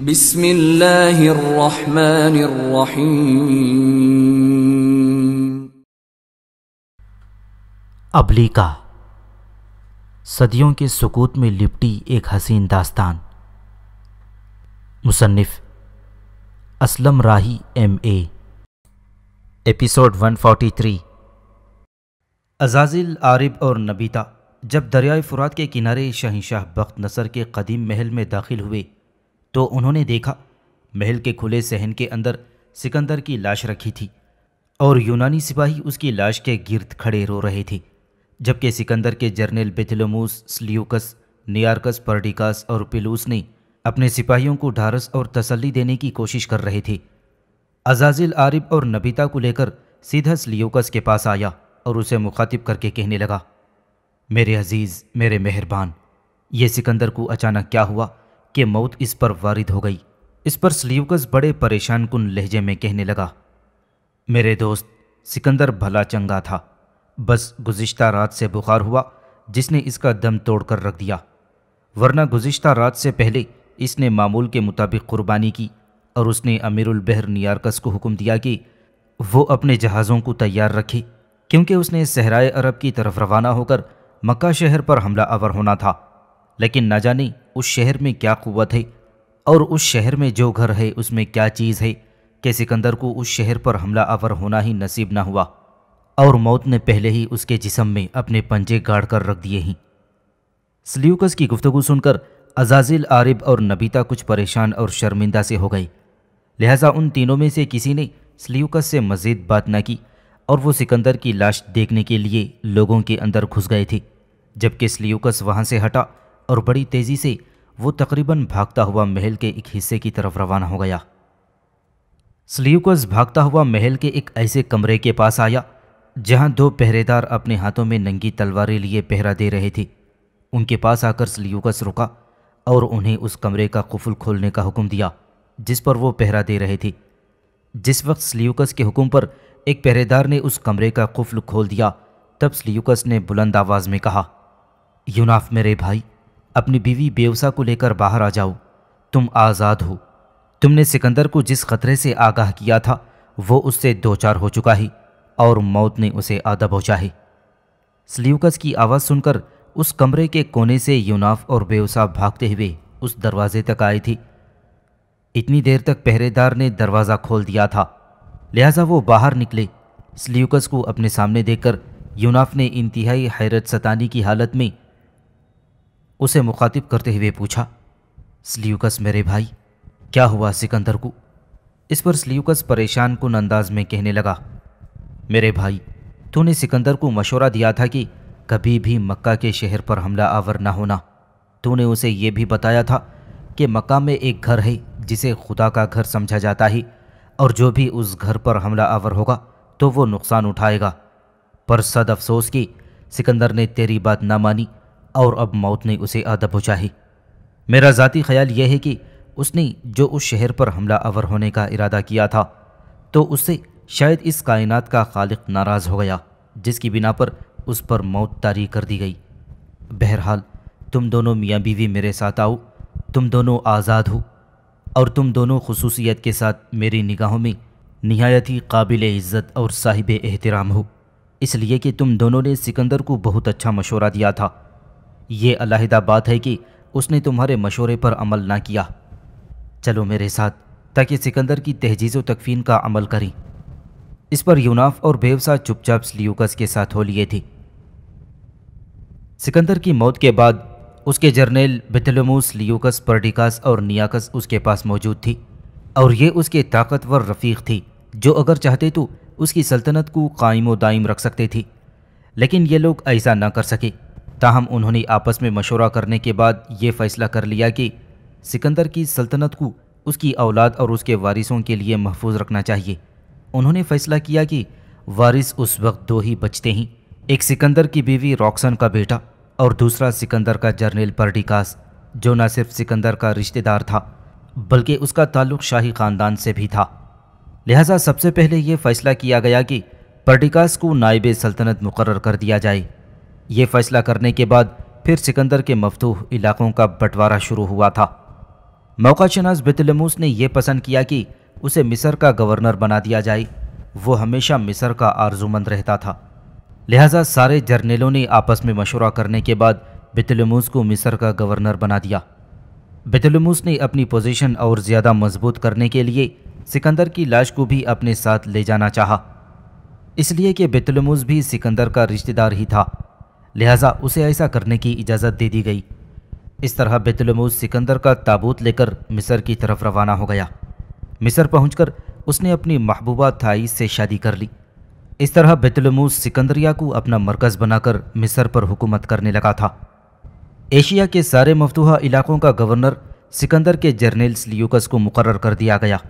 बिस्मिल्लाहिर्रहमानिर्रहीम अबलीका सदियों के सुकूत में लिपटी एक हसीन दास्तान मुसन्फ़ असलम राही एम एपिसोड 143 अजाजिल आरिब और नबीता जब दरियाए फुरात के किनारे शहनशाह बख्त नसर के कदीम महल में दाखिल हुए तो उन्होंने देखा महल के खुले सहन के अंदर सिकंदर की लाश रखी थी और यूनानी सिपाही उसकी लाश के गिर्द खड़े रो रहे थे जबकि सिकंदर के जर्नल बेथलोमूस स्लियोकस नियारकस पर्डिकास और पिलूस ने अपने सिपाहियों को ढारस और तसल्ली देने की कोशिश कर रहे थे अजाजिल आरिब और नबीता को लेकर सीधा स्लियोकस के पास आया और उसे मुखातिब करके कहने लगा मेरे अजीज़ मेरे मेहरबान ये सिकंदर को अचानक क्या हुआ कि मौत इस पर वारिद हो गई इस पर स्लीवकस बड़े परेशान कुन लहजे में कहने लगा मेरे दोस्त सिकंदर भला चंगा था बस गुज्त रात से बुखार हुआ जिसने इसका दम तोड़कर रख दिया वरना गुज्त रात से पहले इसने मामूल के मुताबिक कुर्बानी की और उसने अमीरुल बहर नियारकस को हुक्म दिया कि वो अपने जहाज़ों को तैयार रखे क्योंकि उसने सहराए अरब की तरफ रवाना होकर मक्का शहर पर हमला अवर होना था लेकिन ना जाने उस शहर में क्या कुत है और उस शहर में जो घर है उसमें क्या चीज़ है कि सिकंदर को उस शहर पर हमला आवर होना ही नसीब ना हुआ और मौत ने पहले ही उसके जिसम में अपने पंजे गाड़ कर रख दिए हैं स्ल्यूकस की गुफ्तगु सुनकर अजाजिल आरिब और नबीता कुछ परेशान और शर्मिंदा से हो गई लिहाजा उन तीनों में से किसी ने स्ल्यूकस से मज़ीद बात ना की और वो सिकंदर की लाश देखने के लिए लोगों के अंदर घुस गए थे जबकि स्ल्यूकस वहाँ से हटा और बड़ी तेज़ी से वो तकरीबन भागता हुआ महल के एक हिस्से की तरफ रवाना हो गया स्लीवकस भागता हुआ महल के एक ऐसे कमरे के पास आया जहां दो पहरेदार अपने हाथों में नंगी तलवारें लिए पहरा दे रहे थे उनके पास आकर स्लीवकस रुका और उन्हें उस कमरे का कफुल खोलने का हुक्म दिया जिस पर वो पहरा दे रहे थे जिस वक्त स्लीवकस के हुक्म पर एक पहरेदार ने उस कमरे का कुफल खोल दिया तब स्लीवकस ने बुलंद आवाज़ में कहा यूनाफ मेरे भाई अपनी बीवी बेवसा को लेकर बाहर आ जाओ तुम आज़ाद हो तुमने सिकंदर को जिस खतरे से आगाह किया था वो उससे दो चार हो चुका ही और मौत ने उसे आदा पहुँचा ही स्लीवकस की आवाज़ सुनकर उस कमरे के कोने से यूनाफ और बेवसा भागते हुए उस दरवाजे तक आई थी इतनी देर तक पहरेदार ने दरवाज़ा खोल दिया था लिहाजा वो बाहर निकले स्लीवकस को अपने सामने देखकर यूनाफ ने इंतहाई हैरत सतानी की हालत में उसे मुखातिब करते हुए पूछा स्लियुकस मेरे भाई क्या हुआ सिकंदर को इस पर स्लियुकस परेशान कुन अंदाज में कहने लगा मेरे भाई तूने सिकंदर को मशवरा दिया था कि कभी भी मक्का के शहर पर हमला आवर ना होना तूने उसे यह भी बताया था कि मक्का में एक घर है जिसे खुदा का घर समझा जाता है और जो भी उस घर पर हमला आवर होगा तो वो नुकसान उठाएगा पर सद अफसोस कि सिकंदर ने तेरी बात ना मानी और अब मौत ने उसे हो पहुँचाही मेरा ज़ाती ख्याल यह है कि उसने जो उस शहर पर हमला अवर होने का इरादा किया था तो उससे शायद इस कायनात का खालिक नाराज़ हो गया जिसकी बिना पर उस पर मौत तारी कर दी गई बहरहाल तुम दोनों मियाँ बीवी मेरे साथ आओ तुम दोनों आज़ाद हो और तुम दोनों खसूसियत के साथ मेरी निगाहों में नहायत ही काबिल इज़्ज़त और साहिब एहतराम हो इसलिए कि तुम दोनों ने सिकंदर को बहुत अच्छा मशवरा दिया था ये अलहदा बात है कि उसने तुम्हारे मशोरे पर अमल ना किया चलो मेरे साथ ताकि सिकंदर की तहजीज़ तकफीन का अमल करें इस पर यूनाफ और बेवसा चुपचाप स्लियूकस के साथ हो लिए थी सिकंदर की मौत के बाद उसके जर्नेल बितलमूस लियोकस पर्डिकास और नियाकस उसके पास मौजूद थी और ये उसके ताकतवर रफ़ीक थी जो अगर चाहते तो उसकी सल्तनत को कायम दायम रख सकते थी लेकिन ये लोग ऐसा ना कर सके ताहम उन्होंने आपस में मशवरा करने के बाद ये फैसला कर लिया कि सिकंदर की सल्तनत को उसकी औलाद और उसके वारिसों के लिए महफूज रखना चाहिए उन्होंने फैसला किया कि वारिस उस वक्त दो ही बचते हैं एक सिकंदर की बीवी रॉक्सन का बेटा और दूसरा सिकंदर का जर्नल पर्डिकास जो न सिर्फ सिकंदर का रिश्तेदार था बल्कि उसका ताल्लुक शाही ख़ानदान से भी था लिहाजा सबसे पहले यह फैसला किया गया कि पर्डिकास को नायब सल्तनत मुकर कर दिया जाए ये फैसला करने के बाद फिर सिकंदर के मफतूह इलाकों का बंटवारा शुरू हुआ था मौका शनाज बितलमूस ने यह पसंद किया कि उसे मिस्र का गवर्नर बना दिया जाए वो हमेशा मिस्र का आर्जूमंद रहता था लिहाजा सारे जर्नेलों ने आपस में मशवरा करने के बाद बितलमूस को मिस्र का गवर्नर बना दिया बितलमूस ने अपनी पोजीशन और ज़्यादा मजबूत करने के लिए सिकंदर की लाश को भी अपने साथ ले जाना चाहा इसलिए कि बितलमूस भी सिकंदर का रिश्तेदार ही था लिहाजा उसे ऐसा करने की इजाज़त दे दी गई इस तरह बेतलमूज सिकंदर का ताबूत लेकर मिस्र की तरफ रवाना हो गया मिस्र पहुंचकर उसने अपनी महबूबा थाई से शादी कर ली इस तरह बेतलमूज सिकंदरिया को अपना मरकज़ बनाकर मिस्र पर हुकूमत करने लगा था एशिया के सारे मफतूहा इलाकों का गवर्नर सिकंदर के जर्नल स्लियूकस को मुकर कर दिया गया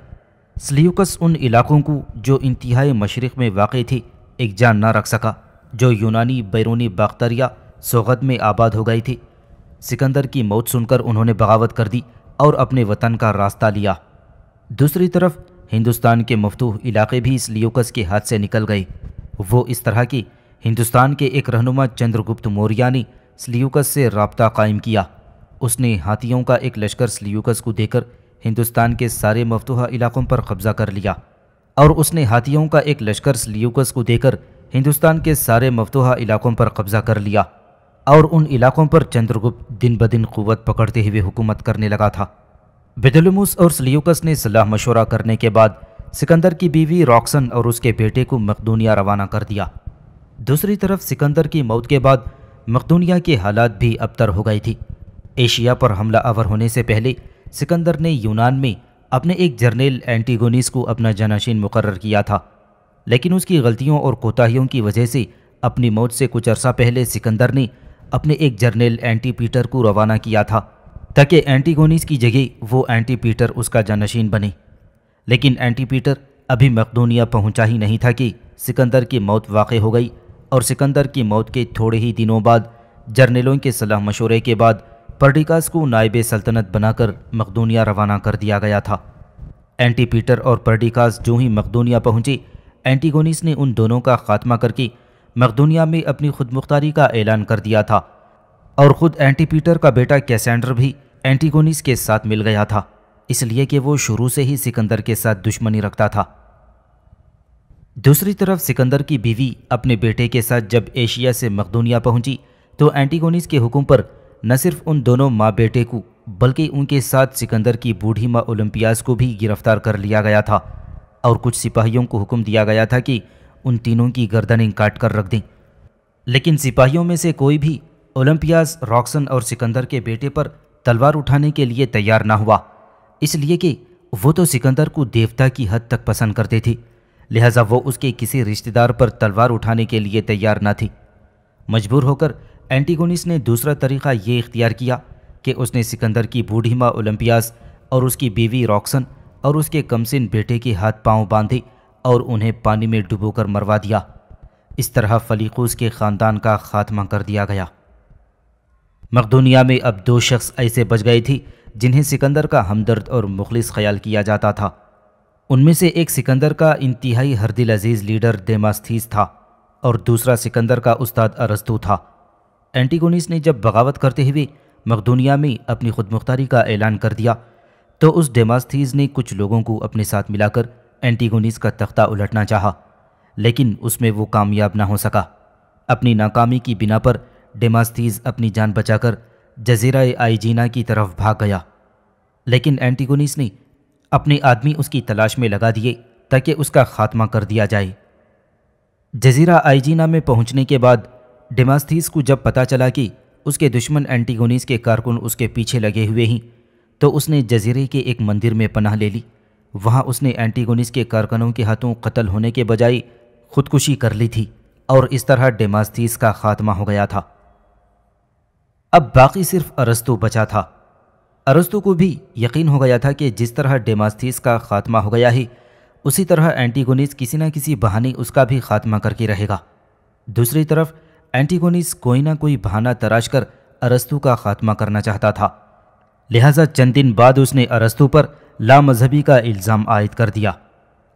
स्लियूकस उन इलाकों को जो इंतहाई मशरक़ में वाक़ थी एक जान ना रख सका जो यूनानी बैरूनी बाख्तरिया सोगत में आबाद हो गई थी सिकंदर की मौत सुनकर उन्होंने बगावत कर दी और अपने वतन का रास्ता लिया दूसरी तरफ हिंदुस्तान के मफतू इलाके भी इस लियोकस के हाथ से निकल गए वो इस तरह की हिंदुस्तान के एक रहनुमा चंद्रगुप्त मौर्या ने स्लियोकस से रबता कायम किया उसने हाथियों का एक लश्कर स्लियोकस को देकर हिंदुस्तान के सारे मफतूह इलाकों पर कब्जा कर लिया और उसने हाथियों का एक लश्कर स्लियोकस को देकर हिंदुस्तान के सारे मफतूहा इलाकों पर कब्जा कर लिया और उन इलाकों पर चंद्रगुप्त दिन ब दिन क़वत पकड़ते हुए हुकूमत करने लगा था बेदलमूस और सलीकस ने सलाह मशवरा करने के बाद सिकंदर की बीवी रॉक्सन और उसके बेटे को मकदूनिया रवाना कर दिया दूसरी तरफ सिकंदर की मौत के बाद मकदूनिया के हालात भी अबतर हो गई थी एशिया पर हमला अवर होने से पहले सिकंदर ने यूनान में अपने एक जर्नेल एंटीगोनिस को अपना जनाशीन मुकर किया था लेकिन उसकी गलतियों और कोताहियों की वजह से अपनी मौत से कुछ अरसा पहले सिकंदर ने अपने एक जर्नल एंटी पीटर को रवाना किया था ताकि एंटीगोनिस की जगह वो एंटी पीटर उसका जानशीन बने लेकिन एंटी पीटर अभी मकदूनिया पहुंचा ही नहीं था कि सिकंदर की मौत वाक़ हो गई और सिकंदर की मौत के थोड़े ही दिनों बाद जर्नलों के सलाह मशवरे के बाद पर्डिकास को नायब सल्तनत बनाकर मकदूनिया रवाना कर दिया गया था एंटी पीटर और पर्डिकास जो ही मकदूनिया पहुँचे एंटीगोनिस ने उन दोनों का खात्मा करके मकदूनिया में अपनी खुदमुख्तारी का ऐलान कर दिया था और ख़ुद एंटीपीटर का बेटा कैसेंडर भी एंटीगोनिस के साथ मिल गया था इसलिए कि वो शुरू से ही सिकंदर के साथ दुश्मनी रखता था दूसरी तरफ सिकंदर की बीवी अपने बेटे के साथ जब एशिया से मकदूनिया पहुंची तो एंटीगोनिस के हुक्म पर न सिर्फ उन दोनों माँ बेटे को बल्कि उनके साथ सिकंदर की बूढ़ी माँ ओलंपियाज को भी गिरफ्तार कर लिया गया था और कुछ सिपाहियों को हुक्म दिया गया था कि उन तीनों की गर्दनें काट कर रख दें लेकिन सिपाहियों में से कोई भी ओलंपियास रॉक्सन और सिकंदर के बेटे पर तलवार उठाने के लिए तैयार ना हुआ इसलिए कि वो तो सिकंदर को देवता की हद तक पसंद करते थे लिहाजा वो उसके किसी रिश्तेदार पर तलवार उठाने के लिए तैयार ना थी मजबूर होकर एंटीगोनिस ने दूसरा तरीका ये इख्तियार किया कि उसने सिकंदर की बूढ़ी माँ ओलंपियास और उसकी बीवी रॉक्सन और उसके कमसिन बेटे के हाथ पांव बांधे और उन्हें पानी में डुबोकर मरवा दिया इस तरह फलीकूस के ख़ानदान का खात्मा कर दिया गया मकदूनिया में अब दो शख्स ऐसे बच गए थे जिन्हें सिकंदर का हमदर्द और मुखलिस ख्याल किया जाता था उनमें से एक सिकंदर का इंतहाई हरदिल अजीज़ लीडर देमास्थीस था और दूसरा सिकंदर का उस्ताद अरस्तू था एंटीगोनिस ने जब बगावत करते हुए मकदूनिया में अपनी खुदमुख्तारी का ऐलान कर दिया तो उस डेमास्थीज ने कुछ लोगों को अपने साथ मिलाकर एंटीगोनीस का तख्ता उलटना चाहा लेकिन उसमें वो कामयाब ना हो सका अपनी नाकामी की बिना पर डेमास्थीज अपनी जान बचाकर जजीरा आईजीना की तरफ भाग गया लेकिन एंटीगोनीस ने अपने आदमी उसकी तलाश में लगा दिए ताकि उसका खात्मा कर दिया जाए जजीरा आईजीना में पहुंचने के बाद डेमास्थीस को जब पता चला कि उसके दुश्मन एंटीगोनीस के कारकुन उसके पीछे लगे हुए हैं तो उसने जजीरे के एक मंदिर में पनाह ले ली वहाँ उसने एंटीगोनिस के कारकनों के हाथों कत्ल होने के बजाय खुदकुशी कर ली थी और इस तरह डेमास्तीस का खात्मा हो गया था अब बाकी सिर्फ अरस्तु बचा था अरस्तु को भी यकीन हो गया था कि जिस तरह डेमास्तीस का खात्मा हो गया ही उसी तरह एंटीगोनिस किसी न किसी बहाने उसका भी खात्मा करके रहेगा दूसरी तरफ एंटीगोनिस कोई ना कोई बहाना तराश कर अरस्तु का खात्मा करना चाहता था लिहाजा चंद दिन बाद उसने अरस्तु पर लामजहबी का इल्ज़ाम आयद कर दिया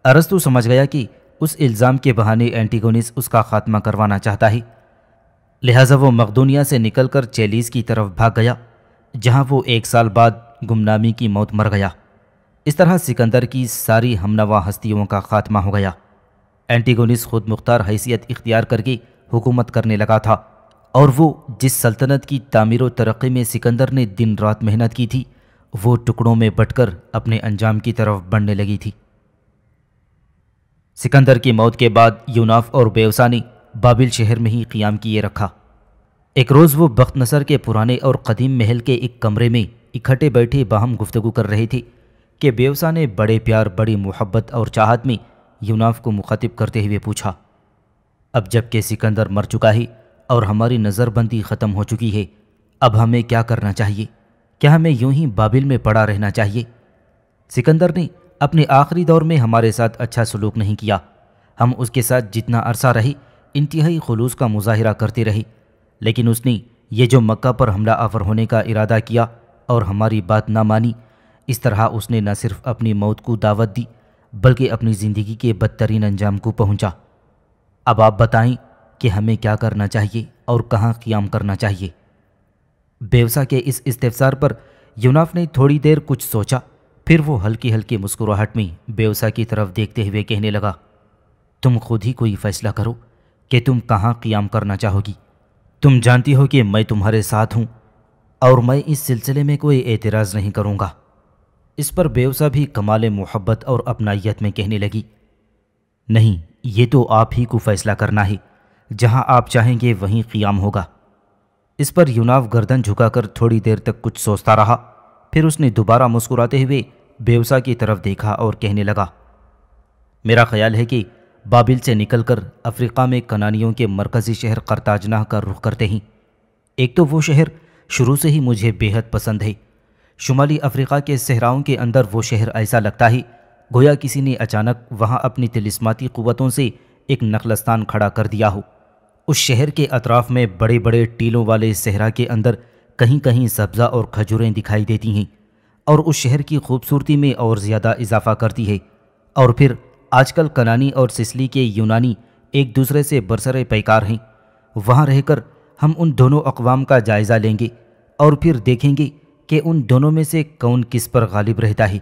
अरस्तु समझ गया कि उस इल्ज़ाम के बहाने एंटीगोनिस उसका खात्मा करवाना चाहता है लिहाजा वो मकदूनिया से निकलकर चेलीस की तरफ भाग गया जहाँ वो एक साल बाद गुमनामी की मौत मर गया इस तरह सिकंदर की सारी हमनवा हस्तियों का खात्मा हो गया एंटीगोनिस खुद मुख्तार हैसियत इख्तियार करके हुकूमत करने लगा था और वो जिस सल्तनत की तामीर तरक्की में सिकंदर ने दिन रात मेहनत की थी वो टुकड़ों में बटकर अपने अंजाम की तरफ बढ़ने लगी थी सिकंदर की मौत के बाद यूनाफ और बेवसा ने बाबिल शहर में ही क़ियाम किए रखा एक रोज़ वो बख्त नसर के पुराने और कदीम महल के एक कमरे में इकट्ठे बैठे बाहम गुफ्तु कर रहे थे कि बेवसा ने बड़े प्यार बड़ी मोहब्बत और चाहत में यूनाफ को मुखातिब करते हुए पूछा अब जबकि सिकंदर मर चुका है और हमारी नज़रबंदी ख़त्म हो चुकी है अब हमें क्या करना चाहिए क्या हमें यूं ही बाबिल में पड़ा रहना चाहिए सिकंदर ने अपने आखिरी दौर में हमारे साथ अच्छा सलूक नहीं किया हम उसके साथ जितना अरसा रहे इंतहाई खलूस का मुजाहरा करते रहे लेकिन उसने ये जो मक्का पर हमला आफर होने का इरादा किया और हमारी बात ना मानी इस तरह उसने न सिर्फ अपनी मौत को दावत दी बल्कि अपनी ज़िंदगी के बदतरीन अंजाम को पहुंचा। अब आप बताएं कि हमें क्या करना चाहिए और कहाँ क़्याम करना चाहिए बेवसा के इस इस्तेफसार पर यूनाफ ने थोड़ी देर कुछ सोचा फिर वो हल्की हल्की मुस्कुराहट में बेवसा की तरफ देखते हुए कहने लगा तुम खुद ही कोई फ़ैसला करो कि तुम कहाँ क़्याम करना चाहोगी तुम जानती हो कि मैं तुम्हारे साथ हूँ और मैं इस सिलसिले में कोई एतराज़ नहीं करूँगा इस पर बेवसा भी कमाल मोहब्बत और अपनाइत में कहने लगी नहीं ये तो आप ही को फ़ैसला करना है जहां आप चाहेंगे वहीं क़ियाम होगा इस पर यूनाव गर्दन झुकाकर थोड़ी देर तक कुछ सोचता रहा फिर उसने दोबारा मुस्कुराते हुए बेवसा की तरफ देखा और कहने लगा मेरा ख्याल है कि बाबिल से निकलकर अफ्रीका में कनानियों के मरकज़ी शहर करताजनाह का रुख करते हैं एक तो वो शहर शुरू से ही मुझे बेहद पसंद है शुमाली अफ्रीका के सहराओं के अंदर वो शहर ऐसा लगता है गोया किसी ने अचानक वहाँ अपनी तिलस्माती क़वतों से एक नखलस्तान खड़ा कर दिया हो उस शहर के अतराफ में बड़े बड़े टीलों वाले सहरा के अंदर कहीं कहीं सब्ज़ा और खजूरें दिखाई देती हैं और उस शहर की खूबसूरती में और ज़्यादा इजाफा करती है और फिर आजकल कनानी और सिसली के यूनानी एक दूसरे से बरसर पैकार हैं वहाँ रहकर हम उन दोनों अकवाम का जायज़ा लेंगे और फिर देखेंगे कि उन दोनों में से कौन किस पर गालिब रहता है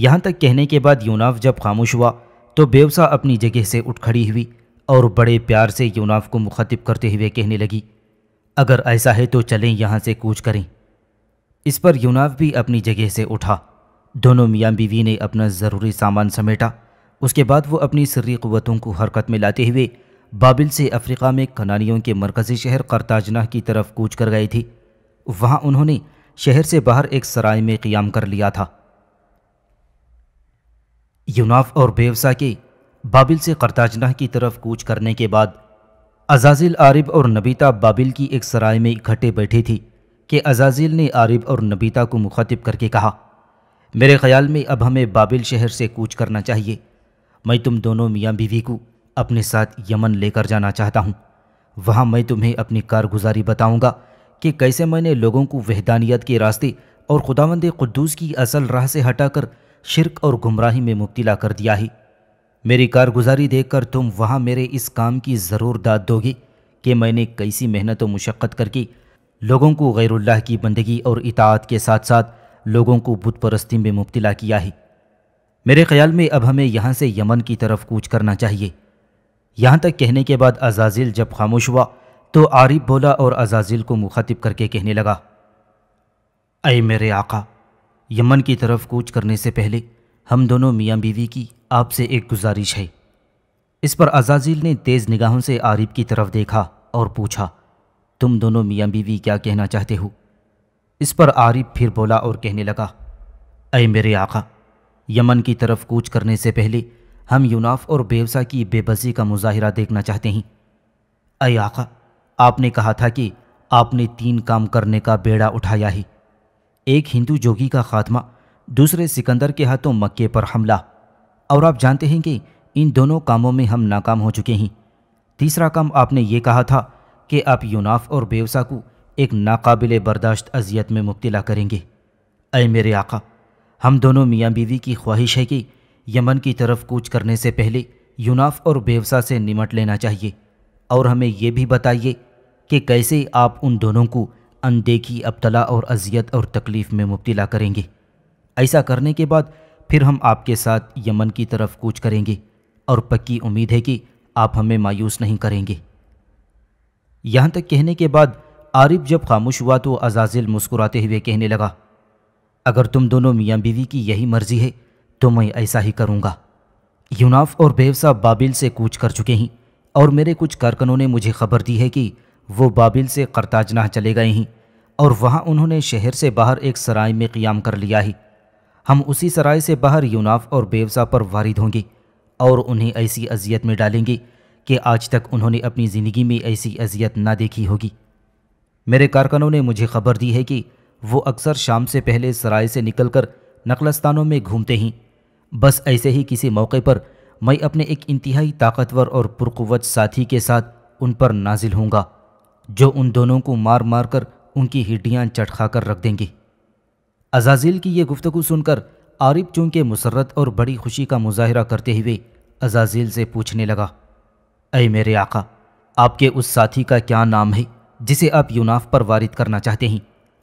यहाँ तक कहने के बाद यूनाफ जब खामोश हुआ तो बेवसा अपनी जगह से उठ खड़ी हुई और बड़े प्यार से यूनाफ को मुखातिब करते हुए कहने लगी अगर ऐसा है तो चलें यहाँ से कूच करें इस पर यूनाफ भी अपनी जगह से उठा दोनों मियाँ बीवी ने अपना ज़रूरी सामान समेटा उसके बाद वो अपनी सर्री क़वतों को हरकत में लाते हुए बाबिल से अफ्रीका में कनानियों के मरकज़ी शहर करताजना की तरफ कूच कर गए थे वहाँ उन्होंने शहर से बाहर एक सराय में क्याम कर लिया था यूनाफ और बेवसा के बाबिल से करताजना की तरफ कूच करने के बाद अजाजिल आरिब और नबीता बाबिल की एक सराय में इकट्ठे बैठी थी कि अजाजिल ने आरिब और नबीता को मुखातिब करके कहा मेरे ख्याल में अब हमें बाबिल शहर से कूच करना चाहिए मैं तुम दोनों मियाँ बीवी को अपने साथ यमन लेकर जाना चाहता हूँ वहाँ मैं तुम्हें अपनी कारगुजारी बताऊँगा कि कैसे मैंने लोगों को वहदानियत के रास्ते और खुदावंद कुद्दूस की असल राह से हटाकर शिरक और गुमराही में मुब्तला कर दिया है मेरी कारगुजारी देखकर तुम वहाँ मेरे इस काम की ज़रूर दाद दोगी कि मैंने कैसी मेहनत व मुशक्क़त करके लोगों को गैरुल्लाह की बंदगी और इतात के साथ साथ लोगों को बुत परस्ती में मुब्तला किया है मेरे ख्याल में अब हमें यहाँ से यमन की तरफ कूच करना चाहिए यहाँ तक कहने के बाद अजाजिल जब खामोश हुआ तो आरिफ बोला और अजाजिल को मुखातिब करके कहने लगा अय मेरे आका यमन की तरफ कूच करने से पहले हम दोनों मियाँ बीवी की आपसे एक गुजारिश है इस पर अजाजील ने तेज़ निगाहों से आरिफ की तरफ देखा और पूछा तुम दोनों मियाँ बीवी क्या कहना चाहते हो इस पर आरिफ फिर बोला और कहने लगा अय मेरे आका यमन की तरफ कूच करने से पहले हम यूनाफ और बेवसा की बेबसी का मुजाहरा देखना चाहते हैं अय आका आपने कहा था कि आपने तीन काम करने का बेड़ा उठाया है एक हिंदू जोगी का खात्मा दूसरे सिकंदर के हाथों मक्के पर हमला और आप जानते हैं कि इन दोनों कामों में हम नाकाम हो चुके हैं तीसरा काम आपने ये कहा था कि आप यूनाफ और बेवसा को एक नाकाबिल बर्दाश्त अजियत में मुब्तला करेंगे अय मेरे आका हम दोनों मियाँ बीवी की ख्वाहिश है कि यमन की तरफ कूच करने से पहले यूनाफ और बेवसा से निमट लेना चाहिए और हमें यह भी बताइए कि कैसे आप उन दोनों को अनदेखी अबतला और अजियत और तकलीफ़ में मुब्तला करेंगे ऐसा करने के बाद फिर हम आपके साथ यमन की तरफ कूच करेंगे और पक्की उम्मीद है कि आप हमें मायूस नहीं करेंगे यहाँ तक कहने के बाद आरिफ जब खामोश हुआ तो अजाजिल मुस्कुराते हुए कहने लगा अगर तुम दोनों मियाँ बीवी की यही मर्जी है तो मैं ऐसा ही करूँगा यूनाफ और बेवसा बाबिल से कूच कर चुके हैं और मेरे कुछ कारकनों ने मुझे खबर दी है कि वो बाबिल से करताजनाह चले गए हैं और वहाँ उन्होंने शहर से बाहर एक सराय में क़ियाम कर लिया है हम उसी सराय से बाहर यूनाफ और बेवसा पर वारिद होंगे और उन्हें ऐसी अजियत में डालेंगे कि आज तक उन्होंने अपनी ज़िंदगी में ऐसी अजियत ना देखी होगी मेरे कारकनों ने मुझे खबर दी है कि वो अक्सर शाम से पहले सराय से निकलकर नकलस्तानों में घूमते हैं बस ऐसे ही किसी मौके पर मैं अपने एक इंतहाई ताकतवर और पुरकुवत साथी के साथ उन पर नाजिल होंगे जो उन दोनों को मार मार कर उनकी हिड्डियाँ चटखा कर रख देंगी अजाजिल की यह गुफ्तु सुनकर आरिफ चूँकि मुसरत और बड़ी खुशी का मुजाहरा करते हुए अजाजिल से पूछने लगा अय मेरे आका आपके उस साथी का क्या नाम है जिसे आप यूनाफ पर वारिद करना चाहते हैं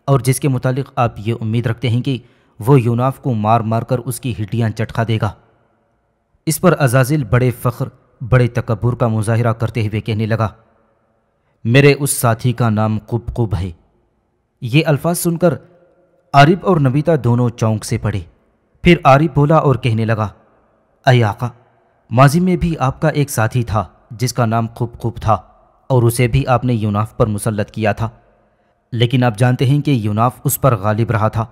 और जिसके मुतालिक आप ये उम्मीद रखते हैं कि वो यूनाफ को मार मार कर उसकी हिड्डियाँ चटका देगा इस पर अजाजिल बड़े फ़ख्र बड़े तकबर का मुजाहरा करते हुए कहने लगा मेरे उस साथी का नाम कुब कुब है ये अल्फाज सुनकर आरिफ और नबीता दोनों चौंक से पड़े फिर आरिफ बोला और कहने लगा अय आका माजी में भी आपका एक साथी था जिसका नाम खूब खूब था और उसे भी आपने यूनाफ पर मुसलत किया था लेकिन आप जानते हैं कि यूनाफ उस पर गालिब रहा था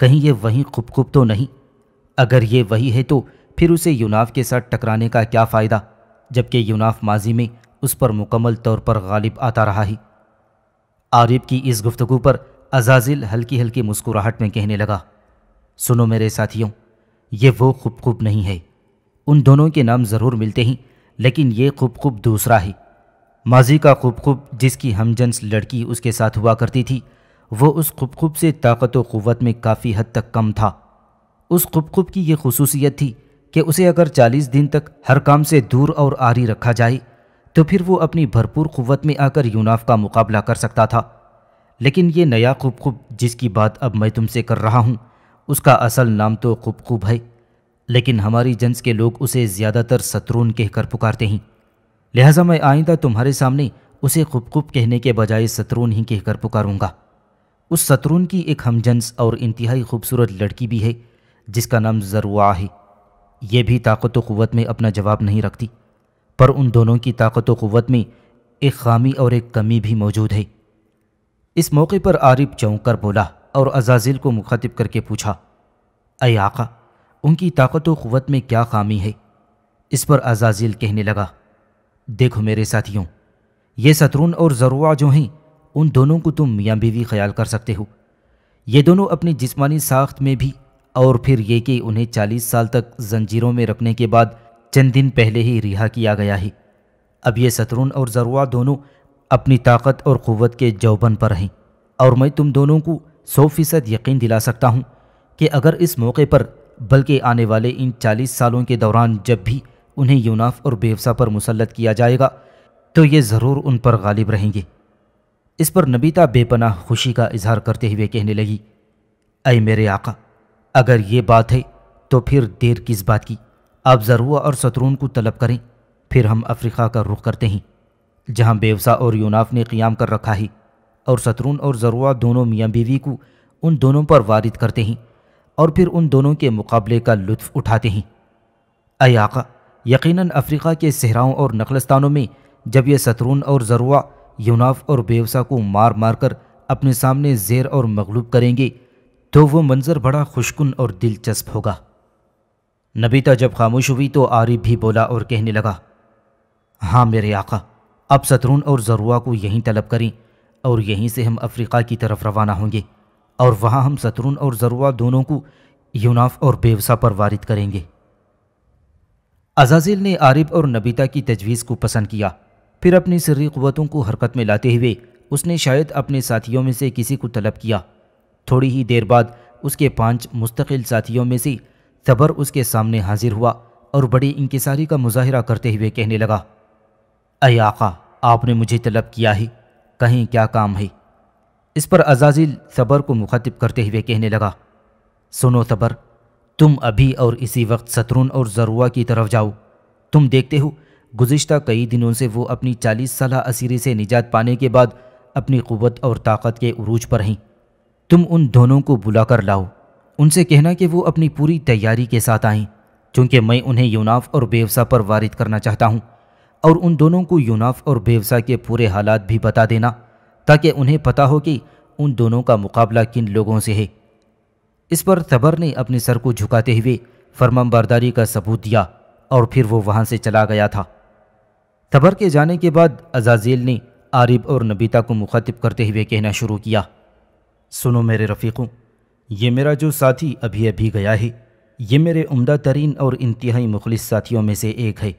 कहीं ये वही खूब खूब तो नहीं अगर ये वही है तो फिर उसे यूनाफ के साथ टकराने का क्या फ़ायदा जबकि यूनाफ माजी में उस पर मुकम्मल तौर पर गालिब आता रहा है आरिफ की इस गुफ्तगु पर अजाजिल हल्की हल्की मुस्कुराहट में कहने लगा सुनो मेरे साथियों ये वो खूब खूब नहीं है उन दोनों के नाम ज़रूर मिलते हैं लेकिन ये खूब खूब दूसरा है माजी का खूब खूब जिसकी हमजन्स लड़की उसके साथ हुआ करती थी वो उस खूब खूब से ताकत व क़वत में काफ़ी हद तक कम था उस खूब खूब की ये खसूसियत थी कि उसे अगर चालीस दिन तक हर काम से दूर और आरी रखा जाए तो फिर वो अपनी भरपूर क़वत में आकर यूनाफ का मुकाबला कर सकता था लेकिन ये नया खुबखुब जिसकी बात अब मैं तुमसे कर रहा हूँ उसका असल नाम तो खूब है लेकिन हमारी जन्स के लोग उसे ज़्यादातर सतरून कहकर पुकारते हैं लिहाजा मैं आइंदा तुम्हारे सामने उसे खूब कहने के बजाय सतरून ही कहकर पुकारूंगा उस सतरून की एक हमजन्स और इंतहाई खूबसूरत लड़की भी है जिसका नाम जरुआ है यह भी ताकत क़वत में अपना जवाब नहीं रखती पर उन दोनों की ताकत क़वत में एक खामी और एक कमी भी मौजूद है इस मौके पर आरिफ चौंक कर बोला और अजाजिल को मुखातिब करके पूछा अय आका उनकी ताकत व में क्या खामी है इस पर अजाजिल कहने लगा देखो मेरे साथियों ये सतरून और ज़रुआ जो हैं उन दोनों को तुम मियाँ बीवी ख्याल कर सकते हो ये दोनों अपनी जिस्मानी साख्त में भी और फिर ये कि उन्हें चालीस साल तक जंजीरों में रखने के बाद चंद दिन पहले ही रिहा किया गया है अब ये सतरून और ज़रुआ दोनों अपनी ताकत और क़वत के जौबन पर रहें और मैं तुम दोनों को सौ फीसद यकीन दिला सकता हूँ कि अगर इस मौके पर बल्कि आने वाले इन चालीस सालों के दौरान जब भी उन्हें यूनाफ और बेवसा पर मुसलत किया जाएगा तो ये ज़रूर उन पर गालिब रहेंगे इस पर नबीता बेपनाह खुशी का इजहार करते हुए कहने लगी अय मेरे आका अगर ये बात है तो फिर देर किस बात की आप ज़रुआ और शत्रुन को तलब करें फिर हम अफ्रीका का रुख करते हैं जहाँ बेवसा और यूनाफ ने क़ियाम कर रखा ही और सतरून और ज़रुआ दोनों मियाँ बीवी को उन दोनों पर वारिद करते हैं और फिर उन दोनों के मुकाबले का लुत्फ़ उठाते हैं अयाका यकीनन अफ्रीका के सहराओं और नखलस्तानों में जब ये सतरून और ज़रुआ यूनाफ और बेवसा को मार मार कर अपने सामने जेर और मगलूब करेंगे तो वो मंज़र बड़ा खुशकुन और दिलचस्प होगा नबीता जब खामोश हुई तो आरिफ भी बोला और कहने लगा हाँ मेरे आका अब सतरून और जरुआ को यहीं तलब करें और यहीं से हम अफ्रीका की तरफ रवाना होंगे और वहाँ हम सतरून और जरुआ दोनों को यूनाफ और बेवसा पर वारिद करेंगे अजाजिल ने आरिब और नबीता की तजवीज़ को पसंद किया फिर अपनी सर्री क़वतों को हरकत में लाते हुए उसने शायद अपने साथियों में से किसी को तलब किया थोड़ी ही देर बाद उसके पांच मुस्तकिल साथियों में से तबर उसके सामने हाजिर हुआ और बड़ी इंकसारी का मुजाहरा करते हुए कहने लगा अय आका आपने मुझे तलब किया ही कहीं क्या काम है इस पर अजाजिल सबर को मुखातिब करते हुए कहने लगा सुनो सबर तुम अभी और इसी वक्त सतरुन और जरुआ की तरफ जाओ तुम देखते हो गुज्त कई दिनों से वो अपनी चालीस साल असीरी से निजात पाने के बाद अपनी क़वत और ताकत के अरूज पर हैं तुम उन दोनों को बुला कर लाओ उनसे कहना कि वो अपनी पूरी तैयारी के साथ आएँ चूँकि मैं उन्हें यूनाफ और बेवसा पर वारिद करना चाहता हूँ और उन दोनों को यूनाफ और बेवसा के पूरे हालात भी बता देना ताकि उन्हें पता हो कि उन दोनों का मुकाबला किन लोगों से है इस पर तबर ने अपने सर को झुकाते हुए फरमबरदारी का सबूत दिया और फिर वो वहाँ से चला गया था तबर के जाने के बाद अजाजील ने आरिब और नबीता को मुखातिब करते हुए कहना शुरू किया सुनो मेरे रफ़ीकों ये मेरा जो साथी अभी अभी गया है ये मेरे उम्दा तरीन और इंतहाई मुखलिस साथियों में से एक है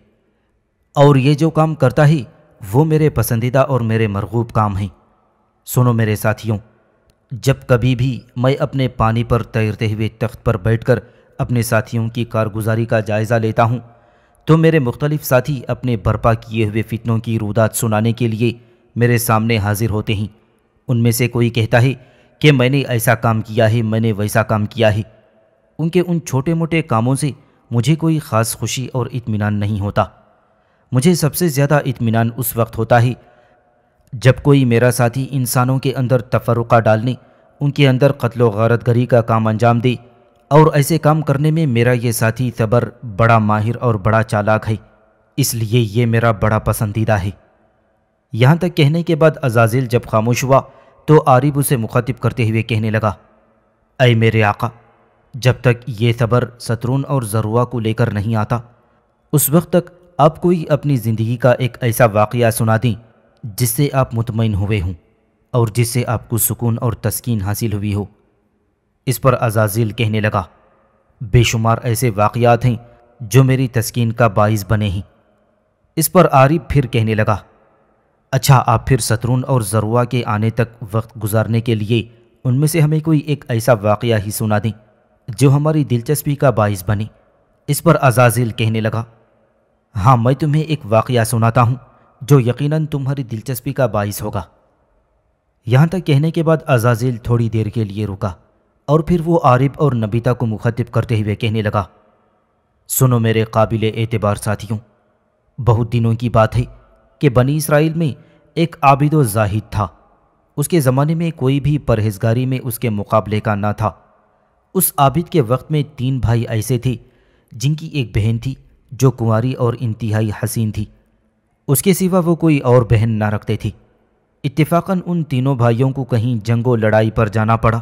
और ये जो काम करता ही वो मेरे पसंदीदा और मेरे मरगूब काम हैं सुनो मेरे साथियों जब कभी भी मैं अपने पानी पर तैरते हुए तख्त पर बैठकर अपने साथियों की कारगुजारी का जायज़ा लेता हूँ तो मेरे मुख्तलिफ साथी अपने बर्पा किए हुए फितनों की रुदात सुनाने के लिए मेरे सामने हाजिर होते हैं उनमें से कोई कहता है कि मैंने ऐसा काम किया है मैंने वैसा काम किया है उनके उन छोटे मोटे कामों से मुझे कोई ख़ास खुशी और इत्मीनान नहीं होता मुझे सबसे ज़्यादा इत्मीनान उस वक्त होता है जब कोई मेरा साथी इंसानों के अंदर तफरुका डालने उनके अंदर कत्लो गारत गरी का काम अंजाम दे और ऐसे काम करने में मेरा ये साथी तबर बड़ा माहिर और बड़ा चालाक है इसलिए ये मेरा बड़ा पसंदीदा है यहाँ तक कहने के बाद अजाजिल जब खामोश हुआ तो आरिब उसे मुखातिब करते हुए कहने लगा अय मेरे आका जब तक ये सबर सतरून और जरुआ को लेकर नहीं आता उस वक्त तक आप कोई अपनी ज़िंदगी का एक ऐसा वाक़ सुना दें जिससे आप मुतमिन हुए हों और जिससे आपको सुकून और तस्कीन हासिल हुई हो इस पर अजाजिल कहने लगा बेशुमार ऐसे वाक़ात हैं जो मेरी तस्कीन का बाइस बने हैं इस पर आरिफ फिर कहने लगा अच्छा आप फिर सतरून और जरुआ के आने तक वक्त गुजारने के लिए उनमें से हमें कोई एक ऐसा वाक़ ही सुना दें जो हमारी दिलचस्पी का बाइस बने इस पर अजाजिल कहने लगा हाँ मैं तुम्हें एक वाकया सुनाता हूँ जो यकीनन तुम्हारी दिलचस्पी का बाइस होगा यहाँ तक कहने के बाद अजाजिल थोड़ी देर के लिए रुका और फिर वो आरिफ और नबीता को मुखातिब करते हुए कहने लगा सुनो मेरे काबिल एतबार साथियों बहुत दिनों की बात है कि बनी इसराइल में एक आबिद जाहिद था उसके ज़माने में कोई भी परहेजगारी में उसके मुकाबले का ना था उस आबिद के वक्त में तीन भाई ऐसे थे जिनकी एक बहन थी जो कुंवारी और इंतहाई हसीन थी उसके सिवा वो कोई और बहन ना रखते थी इत्तेफाकन उन तीनों भाइयों को कहीं जंगो लड़ाई पर जाना पड़ा